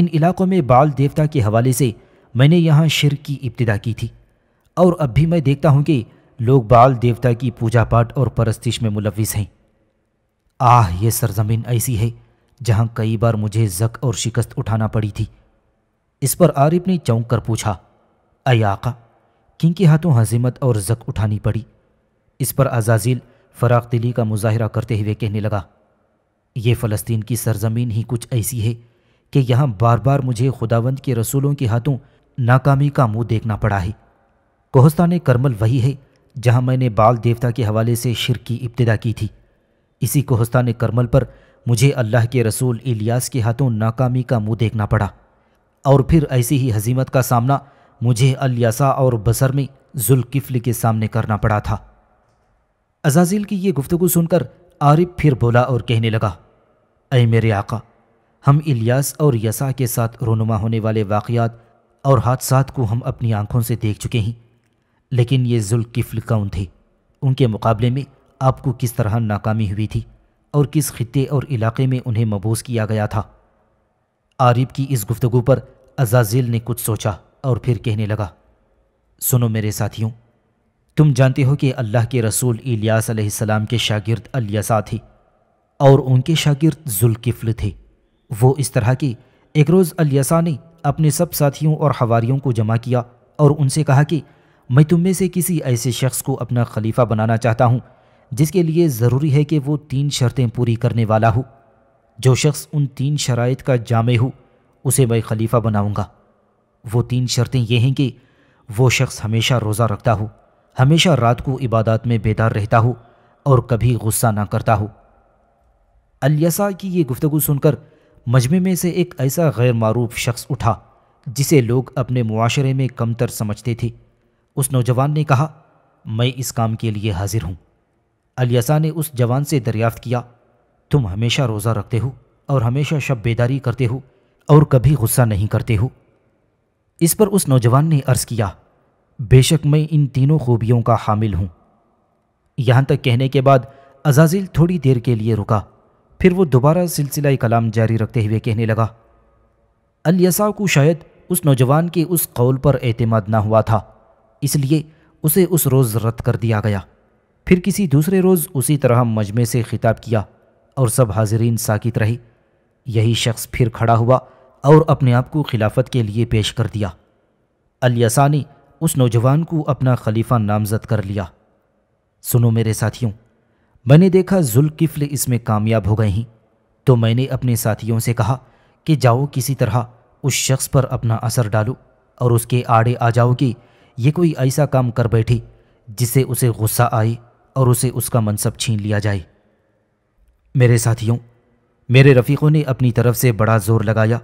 इन इलाकों में बाल देवता के हवाले से मैंने यहाँ शिर की इब्तदा की थी और अब भी मैं देखता हूँ कि लोग बाल देवता की पूजा पाठ और परस्तिश में मुलविस हैं आह ये सरजमीन ऐसी है जहाँ कई बार मुझे जक और शिकस्त उठाना पड़ी थी इस पर आरिब ने चौंक कर पूछा अय आका किन के हाथों हजीमत और जक उठानी पड़ी इस पर अजाजील फ़राख दिली का मुजाहरा करते हुए कहने लगा ये फ़लस्तीन की सरजमीन ही कुछ ऐसी है कि यहाँ बार बार मुझे खुदावंद के रसूलों के हाथों नाकामी का मुंह देखना पड़ा है कोहस्तान करमल वही है जहाँ मैंने बाल देवता के हवाले से शिर की इब्तदा की थी इसी कोहस्तान करमल पर मुझे अल्लाह के रसूल इलियास के हाथों नाकामी का मुंह देखना पड़ा और फिर ऐसी ही हजीमत का सामना मुझे अलियासा और बसर में जुल्किफल के सामने करना पड़ा था अजाजिल की ये गुफ्तु सुनकर आरिफ फिर बोला और कहने लगा अय मेरे आका हम इलियास और यसा के साथ रोनुमा होने वाले वाकयात और हादसात को हम अपनी आंखों से देख चुके हैं लेकिन ये जुल्किफल कौन थे उनके मुकाबले में आपको किस तरह नाकामी हुई थी और किस खत्े और इलाके में उन्हें मबूस किया गया था आरिफ की इस गुफ्तगु पर अजाजिल ने कुछ सोचा और फिर कहने लगा सुनो मेरे साथियों तुम जानते हो कि अल्लाह के रसूल इलियास के शागिर्द अलियासा थे और उनके शागिर्द जुल्किफ्ल थे वो इस तरह की एक रोज़ अलियासा ने अपने सब साथियों और हवारीयों को जमा किया और उनसे कहा कि मैं तुम में से किसी ऐसे शख्स को अपना खलीफा बनाना चाहता हूँ जिसके लिए ज़रूरी है कि वो तीन शर्तें पूरी करने वाला हो जो शख्स उन तीन शराइत का जामे हो उसे मैं खलीफा बनाऊँगा वो तीन शर्तें ये हैं कि वो शख्स हमेशा रोज़ा रखता हो हमेशा रात को इबादत में बेदार रहता हो और कभी गुस्सा ना करता हो अलियासा की ये गुफ्तु सुनकर मजमे में से एक ऐसा गैर मरूफ शख्स उठा जिसे लोग अपने मुआरे में कमतर समझते थे उस नौजवान ने कहा मैं इस काम के लिए हाजिर हूँ अलसा ने उस जवान से दरियाफ्त किया तुम हमेशा रोज़ा रखते हो और हमेशा शब बेदारी करते हो और कभी गुस्सा नहीं करते हो इस पर उस नौजवान ने अर्ज़ किया बेशक मैं इन तीनों खूबियों का हामिल हूँ यहाँ तक कहने के बाद अजाजिल थोड़ी देर के लिए रुका फिर वो दोबारा सिलसिला कलाम जारी रखते हुए कहने लगा अलयसा को शायद उस नौजवान के उस कौल पर एतमाद ना हुआ था इसलिए उसे उस रोज़ रद्द कर दिया गया फिर किसी दूसरे रोज़ उसी तरह मजमे से खिताब किया और सब हाजरीन साकित रहे यही शख्स फिर खड़ा हुआ और अपने आप को खिलाफत के लिए पेश कर दिया अलयसा ने उस नौजवान को अपना खलीफा नामजद कर लिया सुनो मेरे साथियों मैंने देखा जुल्किफ्ल इसमें कामयाब हो गए हैं तो मैंने अपने साथियों से कहा कि जाओ किसी तरह उस शख्स पर अपना असर डालो और उसके आड़े आ जाओ कि ये कोई ऐसा काम कर बैठी जिससे उसे गुस्सा आए और उसे उसका मनसब छीन लिया जाए मेरे साथियों मेरे रफ़ीक़ों ने अपनी तरफ से बड़ा जोर लगाया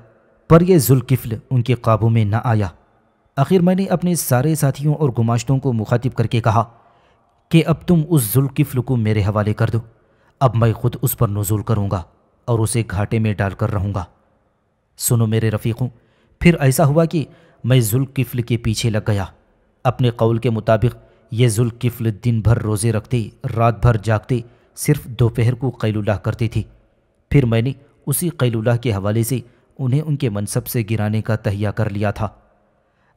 पर यह जुल्किफ्ल उनके काबू में न आया आखिर मैंने अपने सारे साथियों और गुमाश्तों को मुखातिब करके कहा कि अब तुम उस जुल्किफ्ल को मेरे हवाले कर दो अब मैं खुद उस पर नजूल करूँगा और उसे घाटे में डालकर रहूँगा सुनो मेरे रफ़ीकों फिर ऐसा हुआ कि मैं जुल्किफ्ल के पीछे लग गया अपने कौल के मुताबिक ये जुल्किफ्ल दिन भर रोज़े रखते रात भर जागते सिर्फ दोपहर को कैलुल्लाह करती थी फिर मैंने उसी कैलुल्लाह के हवाले से उन्हें उनके मनसब से गिराने का तहिया कर लिया था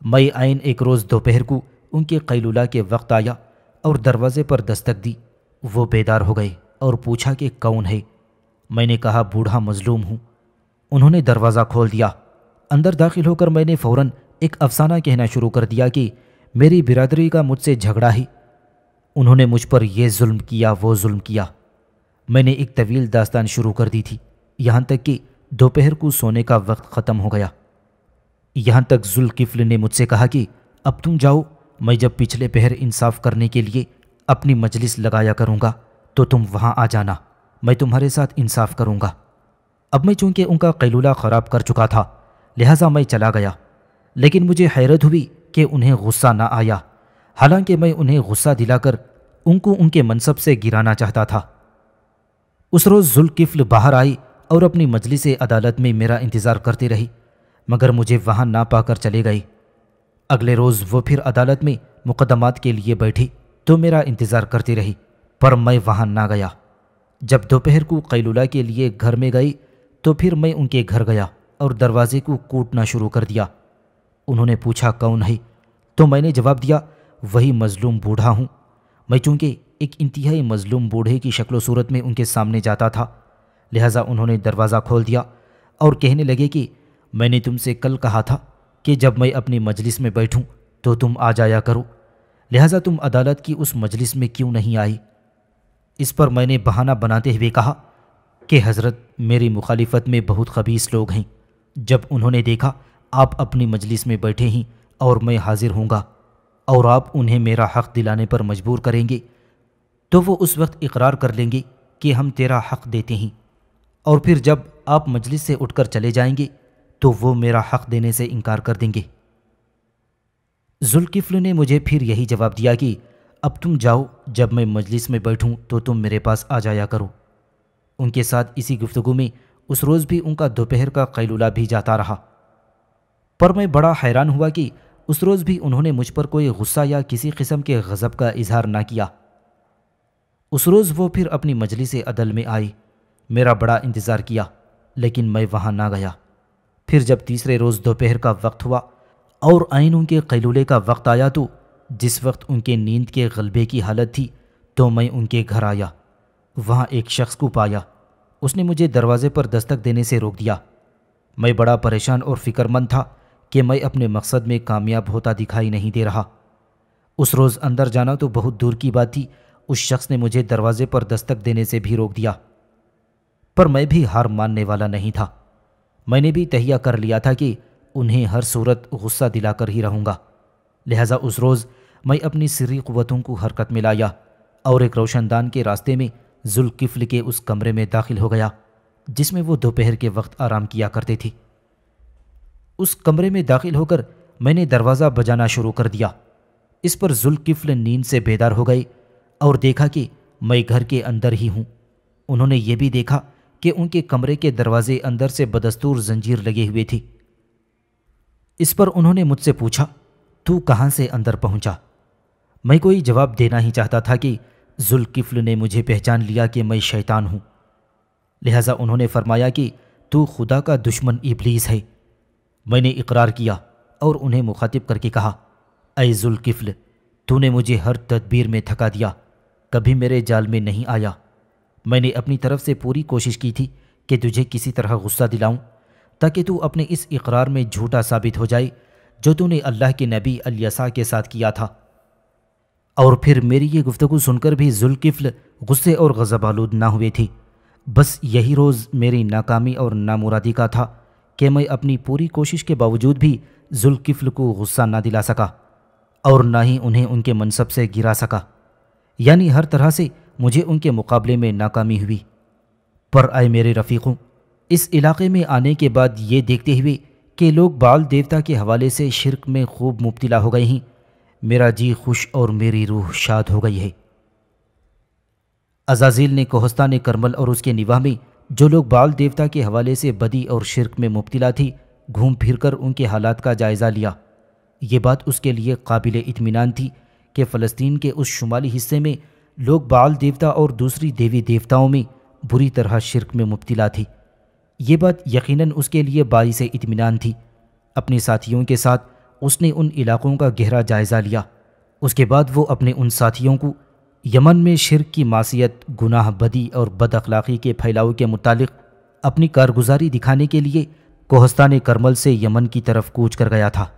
मई आइन एक रोज़ दोपहर को उनके कैलूला के वक्त आया और दरवाज़े पर दस्तक दी वो बेदार हो गए और पूछा कि कौन है मैंने कहा बूढ़ा मजलूम हूँ उन्होंने दरवाज़ा खोल दिया अंदर दाखिल होकर मैंने फ़ौर एक अफसाना कहना शुरू कर दिया कि मेरी बिरादरी का मुझसे झगड़ा ही उन्होंने मुझ पर यह जुल्म किया वो जुल्म किया मैंने एक तवील दास्तान शुरू कर दी थी यहाँ तक कि दोपहर को सोने का वक्त ख़त्म हो गया यहाँ तक जुल्किफ्ल ने मुझसे कहा कि अब तुम जाओ मैं जब पिछले पहर इंसाफ करने के लिए अपनी मजलिस लगाया करूँगा तो तुम वहाँ आ जाना मैं तुम्हारे साथ इंसाफ करूँगा अब मैं चूंकि उनका कैलूला ख़राब कर चुका था लिहाजा मैं चला गया लेकिन मुझे हैरत हुई कि उन्हें गुस्सा ना आया हालांकि मैं उन्हें गुस्सा दिलाकर उनको उनके मनसब से गिराना चाहता था उस रोज़ जुल्किफ्ल बाहर आई और अपनी मजलिस अदालत में मेरा इंतज़ार करती रही मगर मुझे वहाँ ना पाकर चली गई अगले रोज़ वो फिर अदालत में मुकदमात के लिए बैठी तो मेरा इंतज़ार करती रही पर मैं वहाँ ना गया जब दोपहर को कैलूला के लिए घर में गई तो फिर मैं उनके घर गया और दरवाजे को कूटना शुरू कर दिया उन्होंने पूछा कौन है तो मैंने जवाब दिया वही मज़लूम बूढ़ा हूँ मैं चूँकि एक इंतहाई मज़लूम बूढ़े की शक्ल सूरत में उनके सामने जाता था लिहाजा उन्होंने दरवाज़ा खोल दिया और कहने लगे कि मैंने तुमसे कल कहा था कि जब मैं अपनी मजलिस में बैठूं तो तुम आ जाया करो लिहाजा तुम अदालत की उस मजलिस में क्यों नहीं आई इस पर मैंने बहाना बनाते हुए कहा कि हज़रत मेरी मुखालिफत में बहुत खबीस लोग हैं जब उन्होंने देखा आप अपनी मजलिस में बैठे हैं और मैं हाजिर हूँगा और आप उन्हें मेरा हक़ दिलाने पर मजबूर करेंगे तो वो उस वक्त इकरार कर लेंगे कि हम तेरा हक़ देते हैं और फिर जब आप मजलिस से उठकर चले जाएंगे तो वो मेरा हक देने से इनकार कर देंगे जुल्किफल ने मुझे फिर यही जवाब दिया कि अब तुम जाओ जब मैं मजलिस में बैठूं तो तुम मेरे पास आ जाया करो उनके साथ इसी गुफ्तगु में उस रोज़ भी उनका दोपहर का कैलूला भी जाता रहा पर मैं बड़ा हैरान हुआ कि उस रोज़ भी उन्होंने मुझ पर कोई गुस्सा या किसी किस्म के गज़ब का इजहार ना किया उस रोज़ वो फिर अपनी मजलिस अदल में आई मेरा बड़ा इंतज़ार किया लेकिन मैं वहाँ ना गया फिर जब तीसरे रोज़ दोपहर का वक्त हुआ और आइन उनके कैलूले का वक्त आया तो जिस वक्त उनके नींद के गलबे की हालत थी तो मैं उनके घर आया वहाँ एक शख्स को पाया उसने मुझे दरवाजे पर दस्तक देने से रोक दिया मैं बड़ा परेशान और फिक्रमंद था कि मैं अपने मकसद में कामयाब होता दिखाई नहीं दे रहा उस रोज़ अंदर जाना तो बहुत दूर की बात थी उस शख्स ने मुझे दरवाजे पर दस्तक देने से भी रोक दिया पर मैं भी हार मानने वाला नहीं था मैंने भी तहिया कर लिया था कि उन्हें हर सूरत गुस्सा दिलाकर ही रहूँगा लिहाजा उस रोज़ मैं अपनी सिरी क़वतों को हरकत में लाया और एक रोशनदान के रास्ते में जुल्किफ़ल के उस कमरे में दाखिल हो गया जिसमें वो दोपहर के वक्त आराम किया करती थी उस कमरे में दाखिल होकर मैंने दरवाज़ा बजाना शुरू कर दिया इस पर जुल्किफ़ल नींद से बेदार हो गई और देखा कि मैं घर के अंदर ही हूँ उन्होंने ये भी देखा कि उनके कमरे के दरवाजे अंदर से बदस्तूर जंजीर लगी हुई थी इस पर उन्होंने मुझसे पूछा तू कहाँ से अंदर पहुँचा मैं कोई जवाब देना ही चाहता था कि जुल्किफ्ल ने मुझे पहचान लिया कि मैं शैतान हूँ लिहाजा उन्होंने फरमाया कि तू खुदा का दुश्मन इबलीस है मैंने इकरार किया और उन्हें मुखातिब करके कहा अय तूने मुझे हर तदबीर में थका दिया कभी मेरे जाल में नहीं आया मैंने अपनी तरफ से पूरी कोशिश की थी कि तुझे किसी तरह गुस्सा दिलाऊं ताकि तू अपने इस इकरार में झूठा साबित हो जाए जो तूने अल्लाह के नबी अलयसा के साथ किया था और फिर मेरी ये गुफ्तु सुनकर भी जुल्किफ्ल गुस्से और गज़बालूद ना हुए थी बस यही रोज़ मेरी नाकामी और नामुरादी का था कि मैं अपनी पूरी कोशिश के बावजूद भी जुल्किफ्ल को गुस्सा ना दिला सका और ना ही उन्हें उनके मनसब से गिरा सका यानी हर तरह से मुझे उनके मुकाबले में नाकामी हुई पर आए मेरे रफ़ीकों इस इलाके में आने के बाद ये देखते हुए कि लोग बाल देवता के हवाले से शिरक में खूब मुबतला हो गए हैं मेरा जी खुश और मेरी रूह शाद हो गई है अजाजील ने कोहस्तान करमल और उसके निवाह में जो लोग बाल देवता के हवाले से बदी और शिरक में मुबतला थी घूम फिर कर उनके हालात का जायज़ा लिया ये बात उसके लिए काबिल इतमान थी कि फ़लस्तीन के उस शुमाली हिस्से में लोग बाल देवता और दूसरी देवी देवताओं में बुरी तरह शिरक में मुबतला थी ये बात यकीनन उसके लिए से इतमान थी अपने साथियों के साथ उसने उन इलाकों का गहरा जायज़ा लिया उसके बाद वो अपने उन साथियों को यमन में शिरक की मासीत गुनाह बदी और बद अखलाक़ी के फैलाव के मुतालिक अपनी कारगुजारी दिखाने के लिए कोहस्तान करमल से यमन की तरफ कूच कर गया था